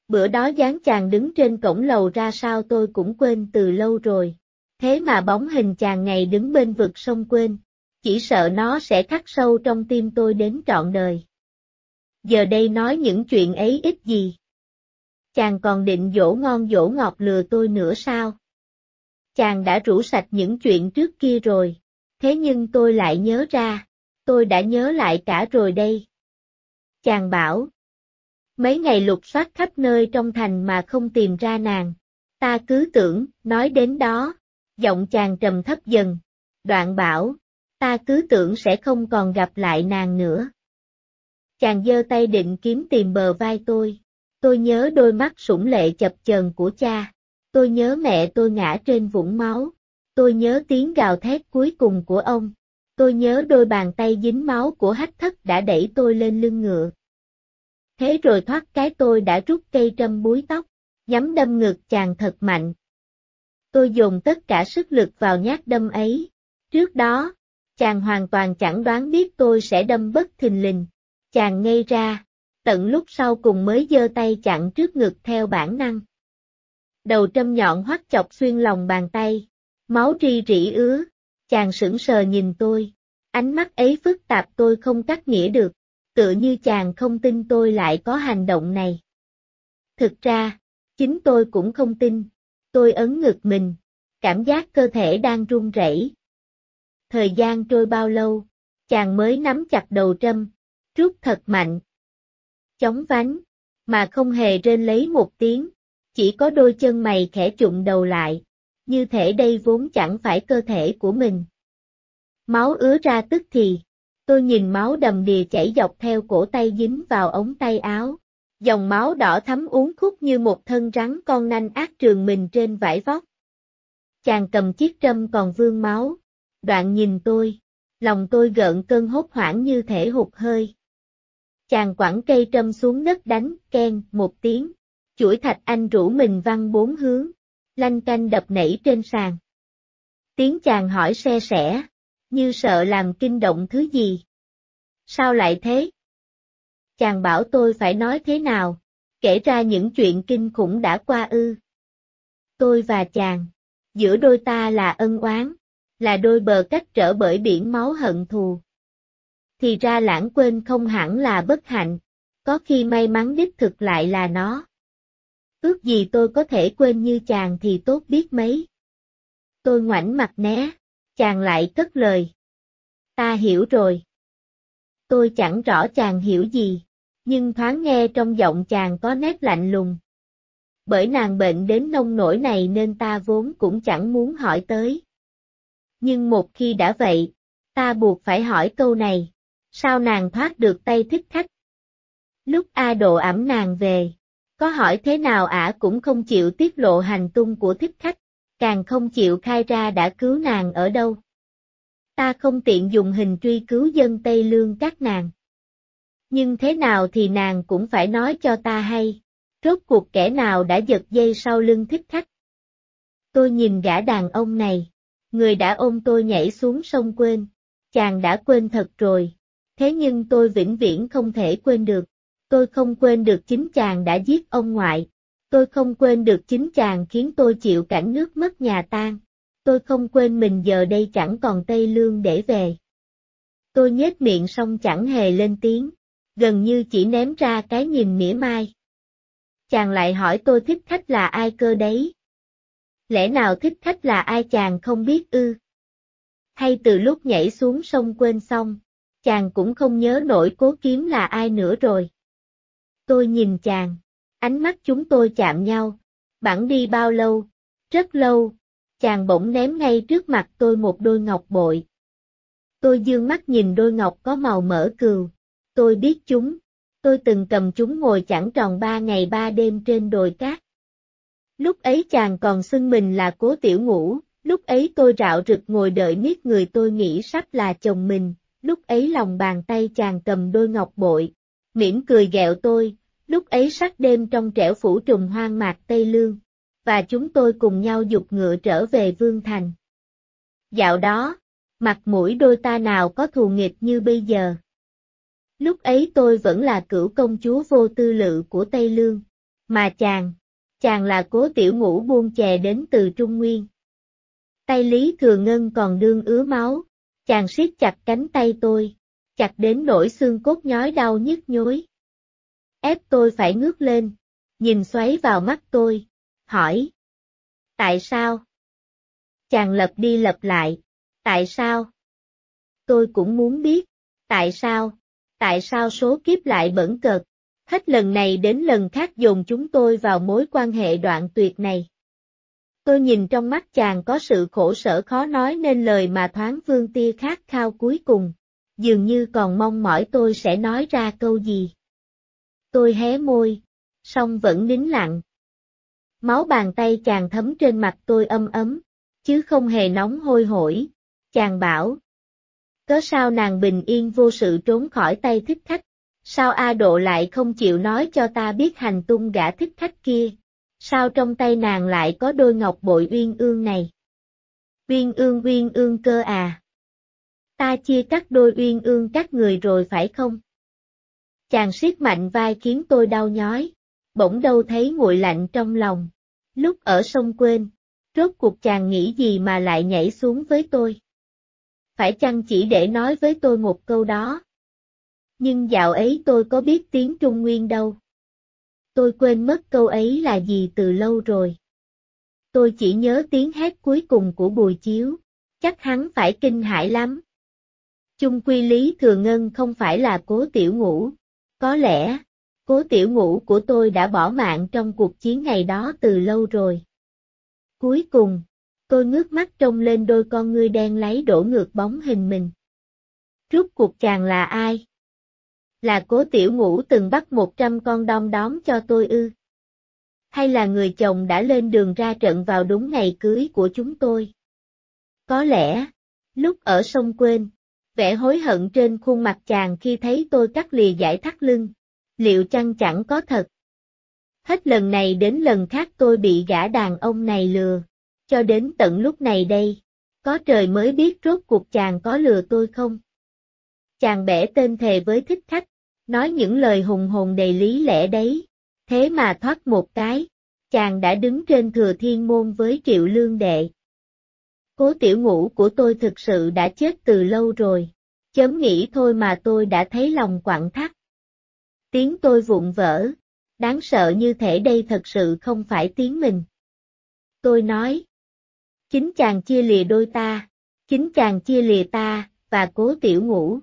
Bữa đó dáng chàng đứng trên cổng lầu ra sao tôi cũng quên từ lâu rồi. Thế mà bóng hình chàng ngày đứng bên vực sông quên. Chỉ sợ nó sẽ khắc sâu trong tim tôi đến trọn đời. Giờ đây nói những chuyện ấy ít gì. Chàng còn định dỗ ngon dỗ ngọt lừa tôi nữa sao? Chàng đã rủ sạch những chuyện trước kia rồi, Thế nhưng tôi lại nhớ ra, tôi đã nhớ lại cả rồi đây. Chàng bảo. Mấy ngày lục soát khắp nơi trong thành mà không tìm ra nàng. Ta cứ tưởng, nói đến đó. Giọng chàng trầm thấp dần. Đoạn bảo, ta cứ tưởng sẽ không còn gặp lại nàng nữa. Chàng giơ tay định kiếm tìm bờ vai tôi. Tôi nhớ đôi mắt sủng lệ chập chờn của cha. Tôi nhớ mẹ tôi ngã trên vũng máu. Tôi nhớ tiếng gào thét cuối cùng của ông. Tôi nhớ đôi bàn tay dính máu của hách thất đã đẩy tôi lên lưng ngựa. Thế rồi thoát cái tôi đã rút cây trâm búi tóc, nhắm đâm ngực chàng thật mạnh. Tôi dùng tất cả sức lực vào nhát đâm ấy. Trước đó, chàng hoàn toàn chẳng đoán biết tôi sẽ đâm bất thình lình. Chàng ngây ra, tận lúc sau cùng mới giơ tay chặn trước ngực theo bản năng. Đầu trâm nhọn hoắt chọc xuyên lòng bàn tay, máu tri rỉ ứa, chàng sững sờ nhìn tôi, ánh mắt ấy phức tạp tôi không cắt nghĩa được, tựa như chàng không tin tôi lại có hành động này. Thực ra, chính tôi cũng không tin, tôi ấn ngực mình, cảm giác cơ thể đang run rẩy. Thời gian trôi bao lâu, chàng mới nắm chặt đầu trâm, rút thật mạnh. Chống vánh, mà không hề rên lấy một tiếng, chỉ có đôi chân mày khẽ chụm đầu lại như thể đây vốn chẳng phải cơ thể của mình. Máu ứa ra tức thì, tôi nhìn máu đầm đìa chảy dọc theo cổ tay dính vào ống tay áo. Dòng máu đỏ thấm uống khúc như một thân rắn con nanh ác trường mình trên vải vóc. Chàng cầm chiếc trâm còn vương máu. Đoạn nhìn tôi, lòng tôi gợn cơn hốt hoảng như thể hụt hơi. Chàng quẳng cây trâm xuống đất đánh, ken, một tiếng. Chuỗi thạch anh rủ mình văng bốn hướng lanh canh đập nảy trên sàn. Tiếng chàng hỏi xe sẻ, như sợ làm kinh động thứ gì. Sao lại thế? Chàng bảo tôi phải nói thế nào, kể ra những chuyện kinh khủng đã qua ư. Tôi và chàng, giữa đôi ta là ân oán, là đôi bờ cách trở bởi biển máu hận thù. Thì ra lãng quên không hẳn là bất hạnh, có khi may mắn đích thực lại là nó ước gì tôi có thể quên như chàng thì tốt biết mấy. Tôi ngoảnh mặt né, chàng lại cất lời. Ta hiểu rồi. Tôi chẳng rõ chàng hiểu gì, nhưng thoáng nghe trong giọng chàng có nét lạnh lùng. Bởi nàng bệnh đến nông nổi này nên ta vốn cũng chẳng muốn hỏi tới. Nhưng một khi đã vậy, ta buộc phải hỏi câu này, sao nàng thoát được tay thích khách? Lúc A độ ẩm nàng về, có hỏi thế nào ả cũng không chịu tiết lộ hành tung của thích khách, càng không chịu khai ra đã cứu nàng ở đâu. Ta không tiện dùng hình truy cứu dân Tây Lương các nàng. Nhưng thế nào thì nàng cũng phải nói cho ta hay, rốt cuộc kẻ nào đã giật dây sau lưng thích khách. Tôi nhìn gã đàn ông này, người đã ôm tôi nhảy xuống sông quên, chàng đã quên thật rồi, thế nhưng tôi vĩnh viễn không thể quên được tôi không quên được chính chàng đã giết ông ngoại, tôi không quên được chính chàng khiến tôi chịu cảnh nước mất nhà tan, tôi không quên mình giờ đây chẳng còn Tây Lương để về. Tôi nhếch miệng xong chẳng hề lên tiếng, gần như chỉ ném ra cái nhìn mỉa mai. Chàng lại hỏi tôi thích khách là ai cơ đấy? Lẽ nào thích khách là ai chàng không biết ư? Hay từ lúc nhảy xuống sông quên xong, chàng cũng không nhớ nổi cố kiếm là ai nữa rồi. Tôi nhìn chàng. Ánh mắt chúng tôi chạm nhau. Bẵng đi bao lâu? Rất lâu. Chàng bỗng ném ngay trước mặt tôi một đôi ngọc bội. Tôi dương mắt nhìn đôi ngọc có màu mỡ cừu. Tôi biết chúng. Tôi từng cầm chúng ngồi chẳng tròn ba ngày ba đêm trên đồi cát. Lúc ấy chàng còn xưng mình là cố tiểu ngủ, lúc ấy tôi rạo rực ngồi đợi miết người tôi nghĩ sắp là chồng mình, lúc ấy lòng bàn tay chàng cầm đôi ngọc bội, mỉm cười ghẹo tôi, lúc ấy sắc đêm trong trẻo phủ trùng hoang mạc Tây Lương, và chúng tôi cùng nhau dục ngựa trở về Vương Thành. Dạo đó, mặt mũi đôi ta nào có thù nghịch như bây giờ. Lúc ấy tôi vẫn là cửu công chúa vô tư lự của Tây Lương, mà chàng, chàng là cố tiểu ngũ buông chè đến từ Trung Nguyên. Tay Lý Thừa Ngân còn đương ứa máu, chàng siết chặt cánh tay tôi, chặt đến nỗi xương cốt nhói đau nhức nhối. Ép tôi phải ngước lên, nhìn xoáy vào mắt tôi, hỏi. Tại sao? Chàng lặp đi lặp lại, tại sao? Tôi cũng muốn biết, tại sao? Tại sao số kiếp lại bẩn cợt? Hết lần này đến lần khác dồn chúng tôi vào mối quan hệ đoạn tuyệt này. Tôi nhìn trong mắt chàng có sự khổ sở khó nói nên lời mà thoáng vương tia khát khao cuối cùng dường như còn mong mỏi tôi sẽ nói ra câu gì. Tôi hé môi, song vẫn nín lặng. Máu bàn tay chàng thấm trên mặt tôi âm ấm, chứ không hề nóng hôi hổi. Chàng bảo, có sao nàng bình yên vô sự trốn khỏi tay thích khách, sao A Độ lại không chịu nói cho ta biết hành tung gã thích khách kia, sao trong tay nàng lại có đôi ngọc bội uyên ương này. Uyên ương uyên ương cơ à. Ta chia cắt đôi uyên ương các người rồi phải không? Chàng siết mạnh vai khiến tôi đau nhói, bỗng đâu thấy nguội lạnh trong lòng. Lúc ở sông quên, rốt cuộc chàng nghĩ gì mà lại nhảy xuống với tôi? Phải chăng chỉ để nói với tôi một câu đó? Nhưng dạo ấy tôi có biết tiếng Trung Nguyên đâu. Tôi quên mất câu ấy là gì từ lâu rồi. Tôi chỉ nhớ tiếng hét cuối cùng của Bùi Chiếu, chắc hắn phải kinh hãi lắm. Chung quy Lý Thừa Ngân không phải là cố tiểu ngũ. Có lẽ, cố tiểu ngũ của tôi đã bỏ mạng trong cuộc chiến ngày đó từ lâu rồi. Cuối cùng, tôi ngước mắt trông lên đôi con ngươi đen lấy đổ ngược bóng hình mình. Rốt cuộc chàng là ai? Là cố tiểu ngũ từng bắt một trăm con đom đóm cho tôi ư? Hay là người chồng đã lên đường ra trận vào đúng ngày cưới của chúng tôi? Có lẽ, lúc ở sông quên, vẻ hối hận trên khuôn mặt chàng khi thấy tôi cắt lìa giải thắt lưng. Liệu chăng chẳng có thật? Hết lần này đến lần khác tôi bị gã đàn ông này lừa. Cho đến tận lúc này đây, có trời mới biết rốt cuộc chàng có lừa tôi không? Chàng bẻ tên thề với thích khách, nói những lời hùng hồn đầy lý lẽ đấy. Thế mà thoát một cái, chàng đã đứng trên thừa thiên môn với triệu lương đệ cố tiểu ngũ của tôi thực sự đã chết từ lâu rồi. Chớm nghĩ thôi mà tôi đã thấy lòng quặn thắt. Tiếng tôi vụn vỡ, đáng sợ như thể đây thật sự không phải tiếng mình. Tôi nói, chính chàng chia lìa đôi ta, chính chàng chia lìa ta, và cố tiểu Ngũ.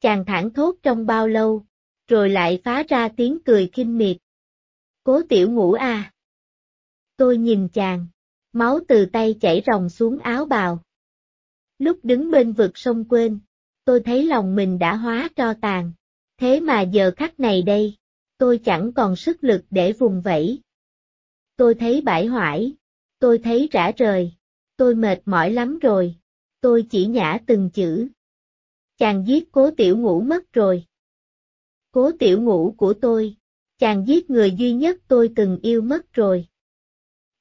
Chàng thẳng thốt trong bao lâu, rồi lại phá ra tiếng cười khinh miệt. Cố tiểu Ngũ à! Tôi nhìn chàng máu từ tay chảy ròng xuống áo bào. Lúc đứng bên vực sông quên, tôi thấy lòng mình đã hóa cho tàn. Thế mà giờ khắc này đây, tôi chẳng còn sức lực để vùng vẫy. Tôi thấy bãi hoải, tôi thấy rã rời, tôi mệt mỏi lắm rồi, tôi chỉ nhả từng chữ. Chàng giết cố tiểu ngủ mất rồi. Cố tiểu ngủ của tôi, chàng giết người duy nhất tôi từng yêu mất rồi.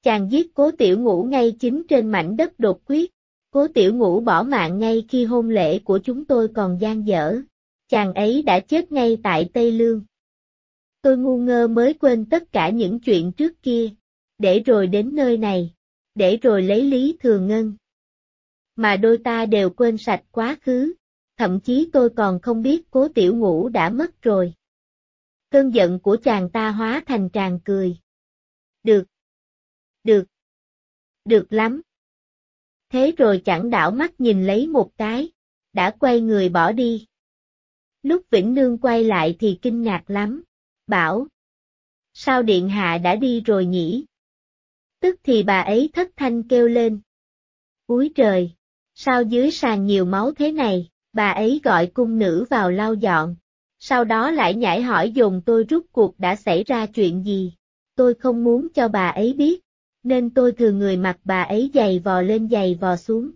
Chàng giết cố tiểu ngũ ngay chính trên mảnh đất đột quyết. Cố tiểu ngũ bỏ mạng ngay khi hôn lễ của chúng tôi còn gian dở. Chàng ấy đã chết ngay tại Tây Lương. Tôi ngu ngơ mới quên tất cả những chuyện trước kia. Để rồi đến nơi này. Để rồi lấy lý thừa ngân. Mà đôi ta đều quên sạch quá khứ. Thậm chí tôi còn không biết cố tiểu ngũ đã mất rồi. Cơn giận của chàng ta hóa thành tràn cười. Được, được. Được lắm. Thế rồi chẳng đảo mắt nhìn lấy một cái, đã quay người bỏ đi. Lúc Vĩnh Nương quay lại thì kinh ngạc lắm, bảo. Sao Điện Hạ đã đi rồi nhỉ? Tức thì bà ấy thất thanh kêu lên. Úi trời, sao dưới sàn nhiều máu thế này, bà ấy gọi cung nữ vào lau dọn. Sau đó lại nhảy hỏi dùng tôi rút cuộc đã xảy ra chuyện gì. Tôi không muốn cho bà ấy biết nên tôi thừa người mặc bà ấy giày vò lên giày vò xuống.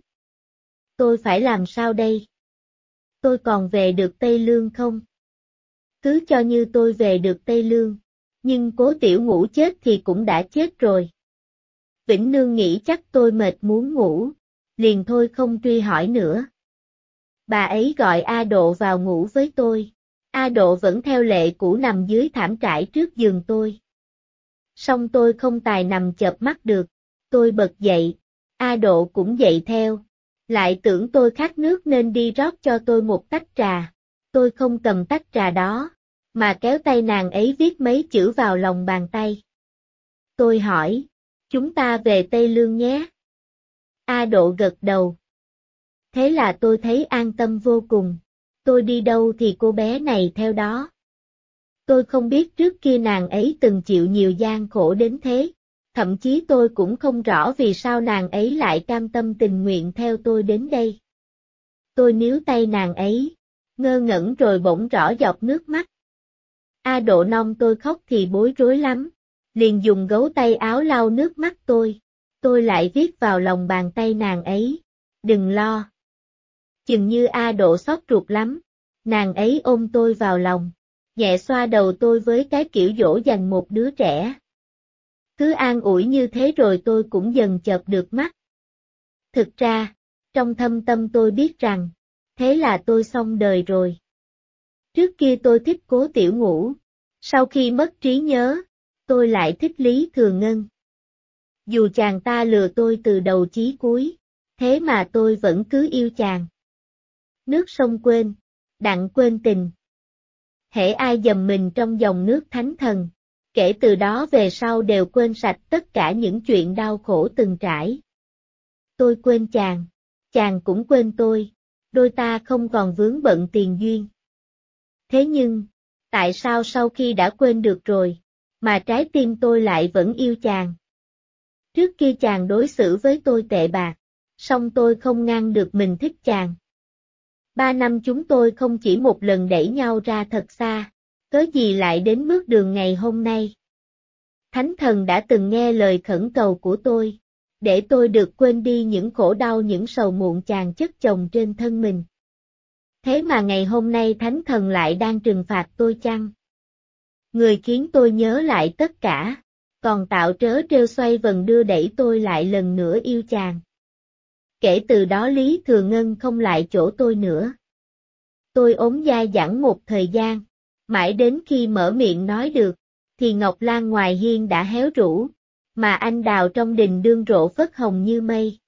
Tôi phải làm sao đây? Tôi còn về được Tây Lương không? Cứ cho như tôi về được Tây Lương, nhưng cố tiểu ngủ chết thì cũng đã chết rồi. Vĩnh Nương nghĩ chắc tôi mệt muốn ngủ, liền thôi không truy hỏi nữa. Bà ấy gọi A Độ vào ngủ với tôi. A Độ vẫn theo lệ cũ nằm dưới thảm trải trước giường tôi song tôi không tài nằm chợp mắt được. Tôi bật dậy, A Độ cũng dậy theo. Lại tưởng tôi khát nước nên đi rót cho tôi một tách trà. Tôi không cầm tách trà đó, mà kéo tay nàng ấy viết mấy chữ vào lòng bàn tay. Tôi hỏi, chúng ta về Tây Lương nhé. A Độ gật đầu. Thế là tôi thấy an tâm vô cùng. Tôi đi đâu thì cô bé này theo đó tôi không biết trước kia nàng ấy từng chịu nhiều gian khổ đến thế. Thậm chí tôi cũng không rõ vì sao nàng ấy lại cam tâm tình nguyện theo tôi đến đây. Tôi níu tay nàng ấy, ngơ ngẩn rồi bỗng rõ dọc nước mắt. A độ nong tôi khóc thì bối rối lắm, liền dùng gấu tay áo lau nước mắt tôi. Tôi lại viết vào lòng bàn tay nàng ấy, đừng lo. Chừng như A độ xót ruột lắm, nàng ấy ôm tôi vào lòng nhẹ xoa đầu tôi với cái kiểu dỗ dành một đứa trẻ. Cứ an ủi như thế rồi tôi cũng dần chợp được mắt. Thực ra, trong thâm tâm tôi biết rằng, thế là tôi xong đời rồi. Trước kia tôi thích cố tiểu ngủ, sau khi mất trí nhớ, tôi lại thích Lý Thừa Ngân. Dù chàng ta lừa tôi từ đầu chí cuối, thế mà tôi vẫn cứ yêu chàng. Nước sông quên, đặng quên tình, hễ ai dầm mình trong dòng nước thánh thần. Kể từ đó về sau đều quên sạch tất cả những chuyện đau khổ từng trải. Tôi quên chàng, chàng cũng quên tôi, đôi ta không còn vướng bận tiền duyên. Thế nhưng, tại sao sau khi đã quên được rồi, mà trái tim tôi lại vẫn yêu chàng? Trước kia chàng đối xử với tôi tệ bạc, song tôi không ngăn được mình thích chàng ba năm chúng tôi không chỉ một lần đẩy nhau ra thật xa, cớ gì lại đến bước đường ngày hôm nay. Thánh thần đã từng nghe lời khẩn cầu của tôi, để tôi được quên đi những khổ đau những sầu muộn chàng chất chồng trên thân mình. Thế mà ngày hôm nay thánh thần lại đang trừng phạt tôi chăng? Người khiến tôi nhớ lại tất cả, còn tạo trớ trêu xoay vần đưa đẩy tôi lại lần nữa yêu chàng kể từ đó Lý Thừa Ngân không lại chỗ tôi nữa. Tôi ốm dai dẳng một thời gian, mãi đến khi mở miệng nói được, thì Ngọc Lan ngoài hiên đã héo rũ, mà anh đào trong đình đương rộ phất hồng như mây.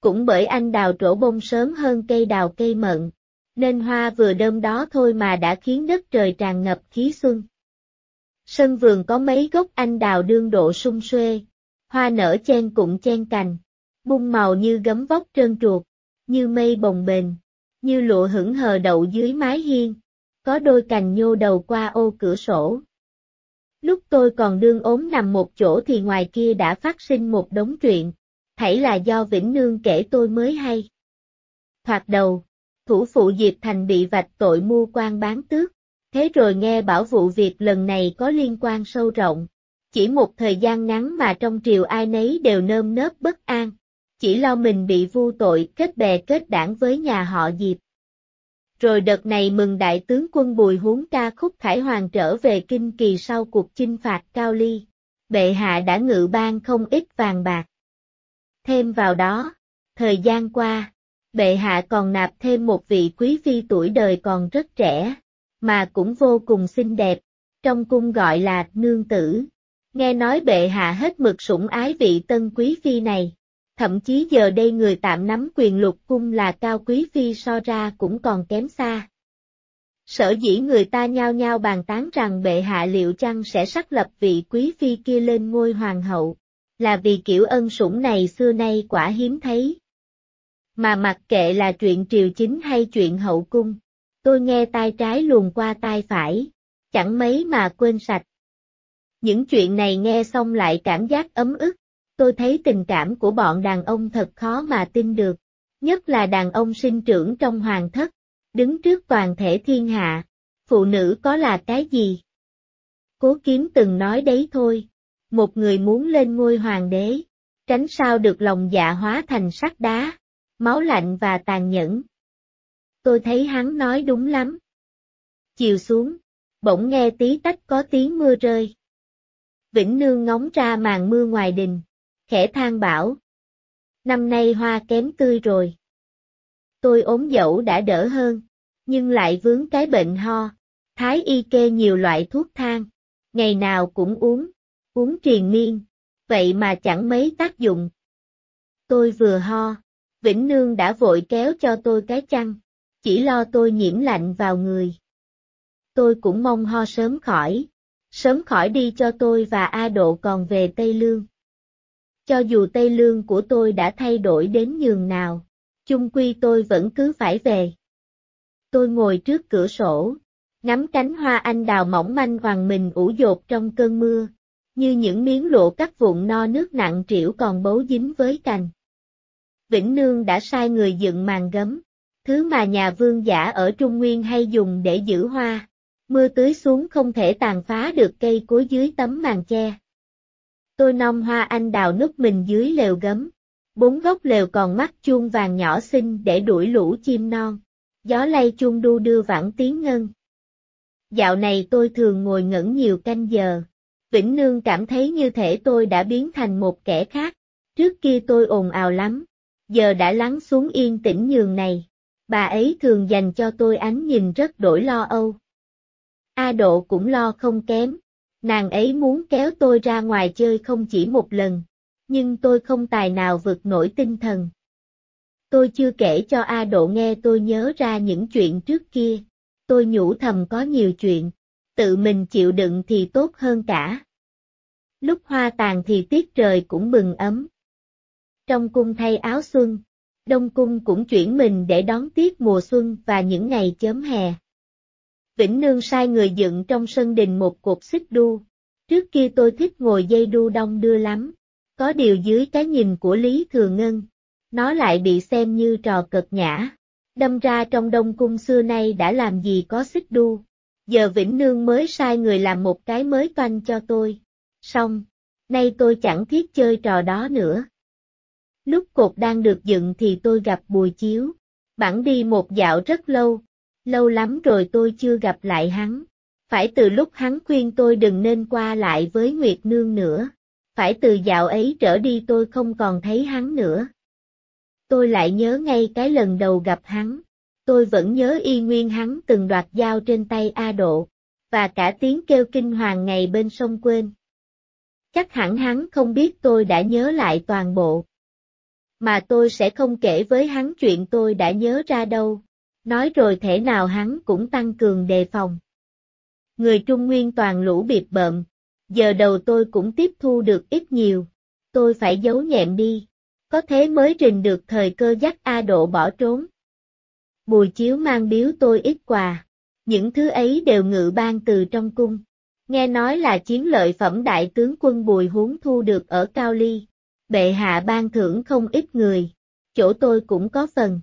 Cũng bởi anh đào trổ bông sớm hơn cây đào cây mận, nên hoa vừa đơm đó thôi mà đã khiến đất trời tràn ngập khí xuân. Sân vườn có mấy gốc anh đào đương độ sung xuê, hoa nở chen cụm chen cành, bung màu như gấm vóc trơn truột, như mây bồng bềnh, như lụa hững hờ đậu dưới mái hiên, có đôi cành nhô đầu qua ô cửa sổ. Lúc tôi còn đương ốm nằm một chỗ thì ngoài kia đã phát sinh một đống chuyện, thảy là do Vĩnh Nương kể tôi mới hay. Thoạt đầu, thủ phụ Diệp Thành bị vạch tội mua quan bán tước, thế rồi nghe bảo vụ việc lần này có liên quan sâu rộng. Chỉ một thời gian ngắn mà trong triều ai nấy đều nơm nớp bất an chỉ lo mình bị vu tội kết bè kết đảng với nhà họ Diệp. Rồi đợt này mừng đại tướng quân Bùi Huống ca khúc Khải Hoàng trở về kinh kỳ sau cuộc chinh phạt Cao Ly. Bệ hạ đã ngự ban không ít vàng bạc. Thêm vào đó, thời gian qua, bệ hạ còn nạp thêm một vị quý phi tuổi đời còn rất trẻ, mà cũng vô cùng xinh đẹp, trong cung gọi là nương tử. Nghe nói bệ hạ hết mực sủng ái vị tân quý phi này thậm chí giờ đây người tạm nắm quyền lục cung là cao quý phi so ra cũng còn kém xa. Sở dĩ người ta nhao nhao bàn tán rằng bệ hạ liệu chăng sẽ sắc lập vị quý phi kia lên ngôi hoàng hậu, là vì kiểu ân sủng này xưa nay quả hiếm thấy. Mà mặc kệ là chuyện triều chính hay chuyện hậu cung, tôi nghe tai trái luồn qua tai phải, chẳng mấy mà quên sạch. Những chuyện này nghe xong lại cảm giác ấm ức, tôi thấy tình cảm của bọn đàn ông thật khó mà tin được, nhất là đàn ông sinh trưởng trong hoàng thất, đứng trước toàn thể thiên hạ, phụ nữ có là cái gì? Cố kiếm từng nói đấy thôi, một người muốn lên ngôi hoàng đế, tránh sao được lòng dạ hóa thành sắt đá, máu lạnh và tàn nhẫn. Tôi thấy hắn nói đúng lắm. Chiều xuống, bỗng nghe tí tách có tiếng mưa rơi. Vĩnh Nương ngóng ra màn mưa ngoài đình, khẽ than bảo. Năm nay hoa kém tươi rồi. Tôi ốm dẫu đã đỡ hơn, nhưng lại vướng cái bệnh ho. Thái y kê nhiều loại thuốc thang, ngày nào cũng uống, uống triền miên, vậy mà chẳng mấy tác dụng. Tôi vừa ho, Vĩnh Nương đã vội kéo cho tôi cái chăn, chỉ lo tôi nhiễm lạnh vào người. Tôi cũng mong ho sớm khỏi, sớm khỏi đi cho tôi và A Độ còn về Tây Lương cho dù Tây Lương của tôi đã thay đổi đến nhường nào, chung quy tôi vẫn cứ phải về. Tôi ngồi trước cửa sổ, ngắm cánh hoa anh đào mỏng manh hoàng mình ủ dột trong cơn mưa, như những miếng lụa cắt vụn no nước nặng trĩu còn bấu dính với cành. Vĩnh Nương đã sai người dựng màn gấm, thứ mà nhà vương giả ở Trung Nguyên hay dùng để giữ hoa. Mưa tưới xuống không thể tàn phá được cây cối dưới tấm màn che. Tôi non hoa anh đào núp mình dưới lều gấm. Bốn gốc lều còn mắt chuông vàng nhỏ xinh để đuổi lũ chim non. Gió lay chuông đu đưa vãng tiếng ngân. Dạo này tôi thường ngồi ngẩn nhiều canh giờ. Vĩnh Nương cảm thấy như thể tôi đã biến thành một kẻ khác. Trước kia tôi ồn ào lắm. Giờ đã lắng xuống yên tĩnh nhường này. Bà ấy thường dành cho tôi ánh nhìn rất đổi lo âu. A Độ cũng lo không kém, Nàng ấy muốn kéo tôi ra ngoài chơi không chỉ một lần, nhưng tôi không tài nào vượt nổi tinh thần. Tôi chưa kể cho A Độ nghe tôi nhớ ra những chuyện trước kia, tôi nhủ thầm có nhiều chuyện, tự mình chịu đựng thì tốt hơn cả. Lúc hoa tàn thì tiết trời cũng bừng ấm. Trong cung thay áo xuân, Đông cung cũng chuyển mình để đón tiết mùa xuân và những ngày chớm hè. Vĩnh Nương sai người dựng trong sân đình một cột xích đu. Trước kia tôi thích ngồi dây đu đông đưa lắm. Có điều dưới cái nhìn của Lý Thừa Ngân, nó lại bị xem như trò cực nhã. Đâm ra trong đông cung xưa nay đã làm gì có xích đu. Giờ Vĩnh Nương mới sai người làm một cái mới toanh cho tôi. Xong, nay tôi chẳng thiết chơi trò đó nữa. Lúc cột đang được dựng thì tôi gặp Bùi Chiếu. Bản đi một dạo rất lâu, lâu lắm rồi tôi chưa gặp lại hắn. Phải từ lúc hắn khuyên tôi đừng nên qua lại với Nguyệt Nương nữa. Phải từ dạo ấy trở đi tôi không còn thấy hắn nữa. Tôi lại nhớ ngay cái lần đầu gặp hắn. Tôi vẫn nhớ y nguyên hắn từng đoạt dao trên tay A Độ, và cả tiếng kêu kinh hoàng ngày bên sông quên. Chắc hẳn hắn không biết tôi đã nhớ lại toàn bộ. Mà tôi sẽ không kể với hắn chuyện tôi đã nhớ ra đâu, Nói rồi thể nào hắn cũng tăng cường đề phòng. Người Trung Nguyên toàn lũ biệt bợm, giờ đầu tôi cũng tiếp thu được ít nhiều, tôi phải giấu nhẹm đi, có thế mới trình được thời cơ dắt A Độ bỏ trốn. Bùi chiếu mang biếu tôi ít quà, những thứ ấy đều ngự ban từ trong cung. Nghe nói là chiến lợi phẩm đại tướng quân Bùi Huống thu được ở Cao Ly. Bệ hạ ban thưởng không ít người. Chỗ tôi cũng có phần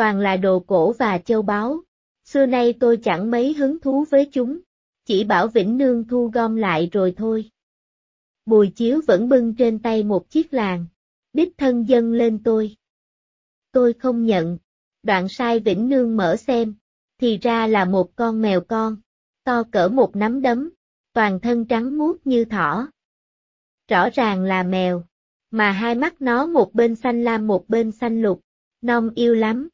toàn là đồ cổ và châu báu. Xưa nay tôi chẳng mấy hứng thú với chúng, chỉ bảo Vĩnh Nương thu gom lại rồi thôi. Bùi chiếu vẫn bưng trên tay một chiếc làng, đích thân dân lên tôi. Tôi không nhận, đoạn sai Vĩnh Nương mở xem, thì ra là một con mèo con, to cỡ một nắm đấm, toàn thân trắng muốt như thỏ. Rõ ràng là mèo, mà hai mắt nó một bên xanh lam một bên xanh lục, non yêu lắm.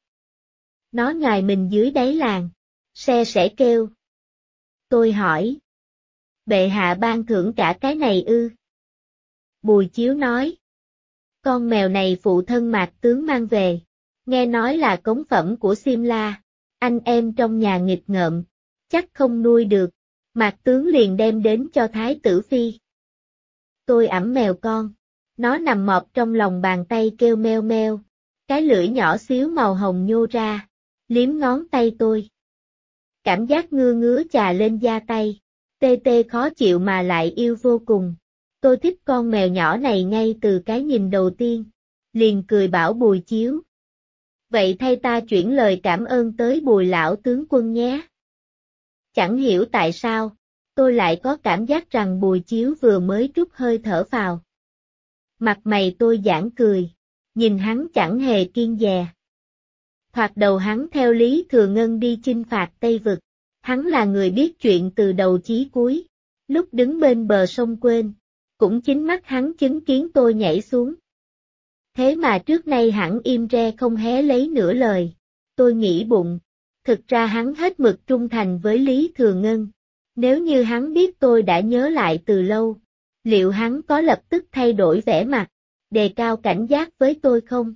Nó ngài mình dưới đáy làng. Xe sẽ kêu. Tôi hỏi. Bệ hạ ban thưởng cả cái này ư? Bùi chiếu nói. Con mèo này phụ thân mạc tướng mang về. Nghe nói là cống phẩm của Simla. Anh em trong nhà nghịch ngợm. Chắc không nuôi được. Mạc tướng liền đem đến cho Thái tử Phi. Tôi ẵm mèo con. Nó nằm mọp trong lòng bàn tay kêu meo meo. Cái lưỡi nhỏ xíu màu hồng nhô ra liếm ngón tay tôi. Cảm giác ngứa ngứa chà lên da tay, tê tê khó chịu mà lại yêu vô cùng. Tôi thích con mèo nhỏ này ngay từ cái nhìn đầu tiên, liền cười bảo bùi chiếu. Vậy thay ta chuyển lời cảm ơn tới bùi lão tướng quân nhé. Chẳng hiểu tại sao, tôi lại có cảm giác rằng bùi chiếu vừa mới trút hơi thở vào. Mặt mày tôi giãn cười, nhìn hắn chẳng hề kiên dè hoặc đầu hắn theo Lý Thừa Ngân đi chinh phạt Tây Vực. Hắn là người biết chuyện từ đầu chí cuối. Lúc đứng bên bờ sông quên, cũng chính mắt hắn chứng kiến tôi nhảy xuống. Thế mà trước nay hẳn im re không hé lấy nửa lời. Tôi nghĩ bụng, thực ra hắn hết mực trung thành với Lý Thừa Ngân. Nếu như hắn biết tôi đã nhớ lại từ lâu, liệu hắn có lập tức thay đổi vẻ mặt, đề cao cảnh giác với tôi không?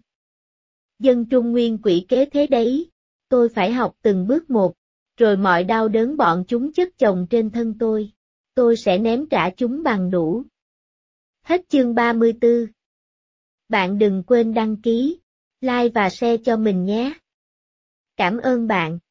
dân Trung Nguyên quỷ kế thế đấy, tôi phải học từng bước một, rồi mọi đau đớn bọn chúng chất chồng trên thân tôi, tôi sẽ ném trả chúng bằng đủ. Hết chương 34 Bạn đừng quên đăng ký, like và share cho mình nhé. Cảm ơn bạn.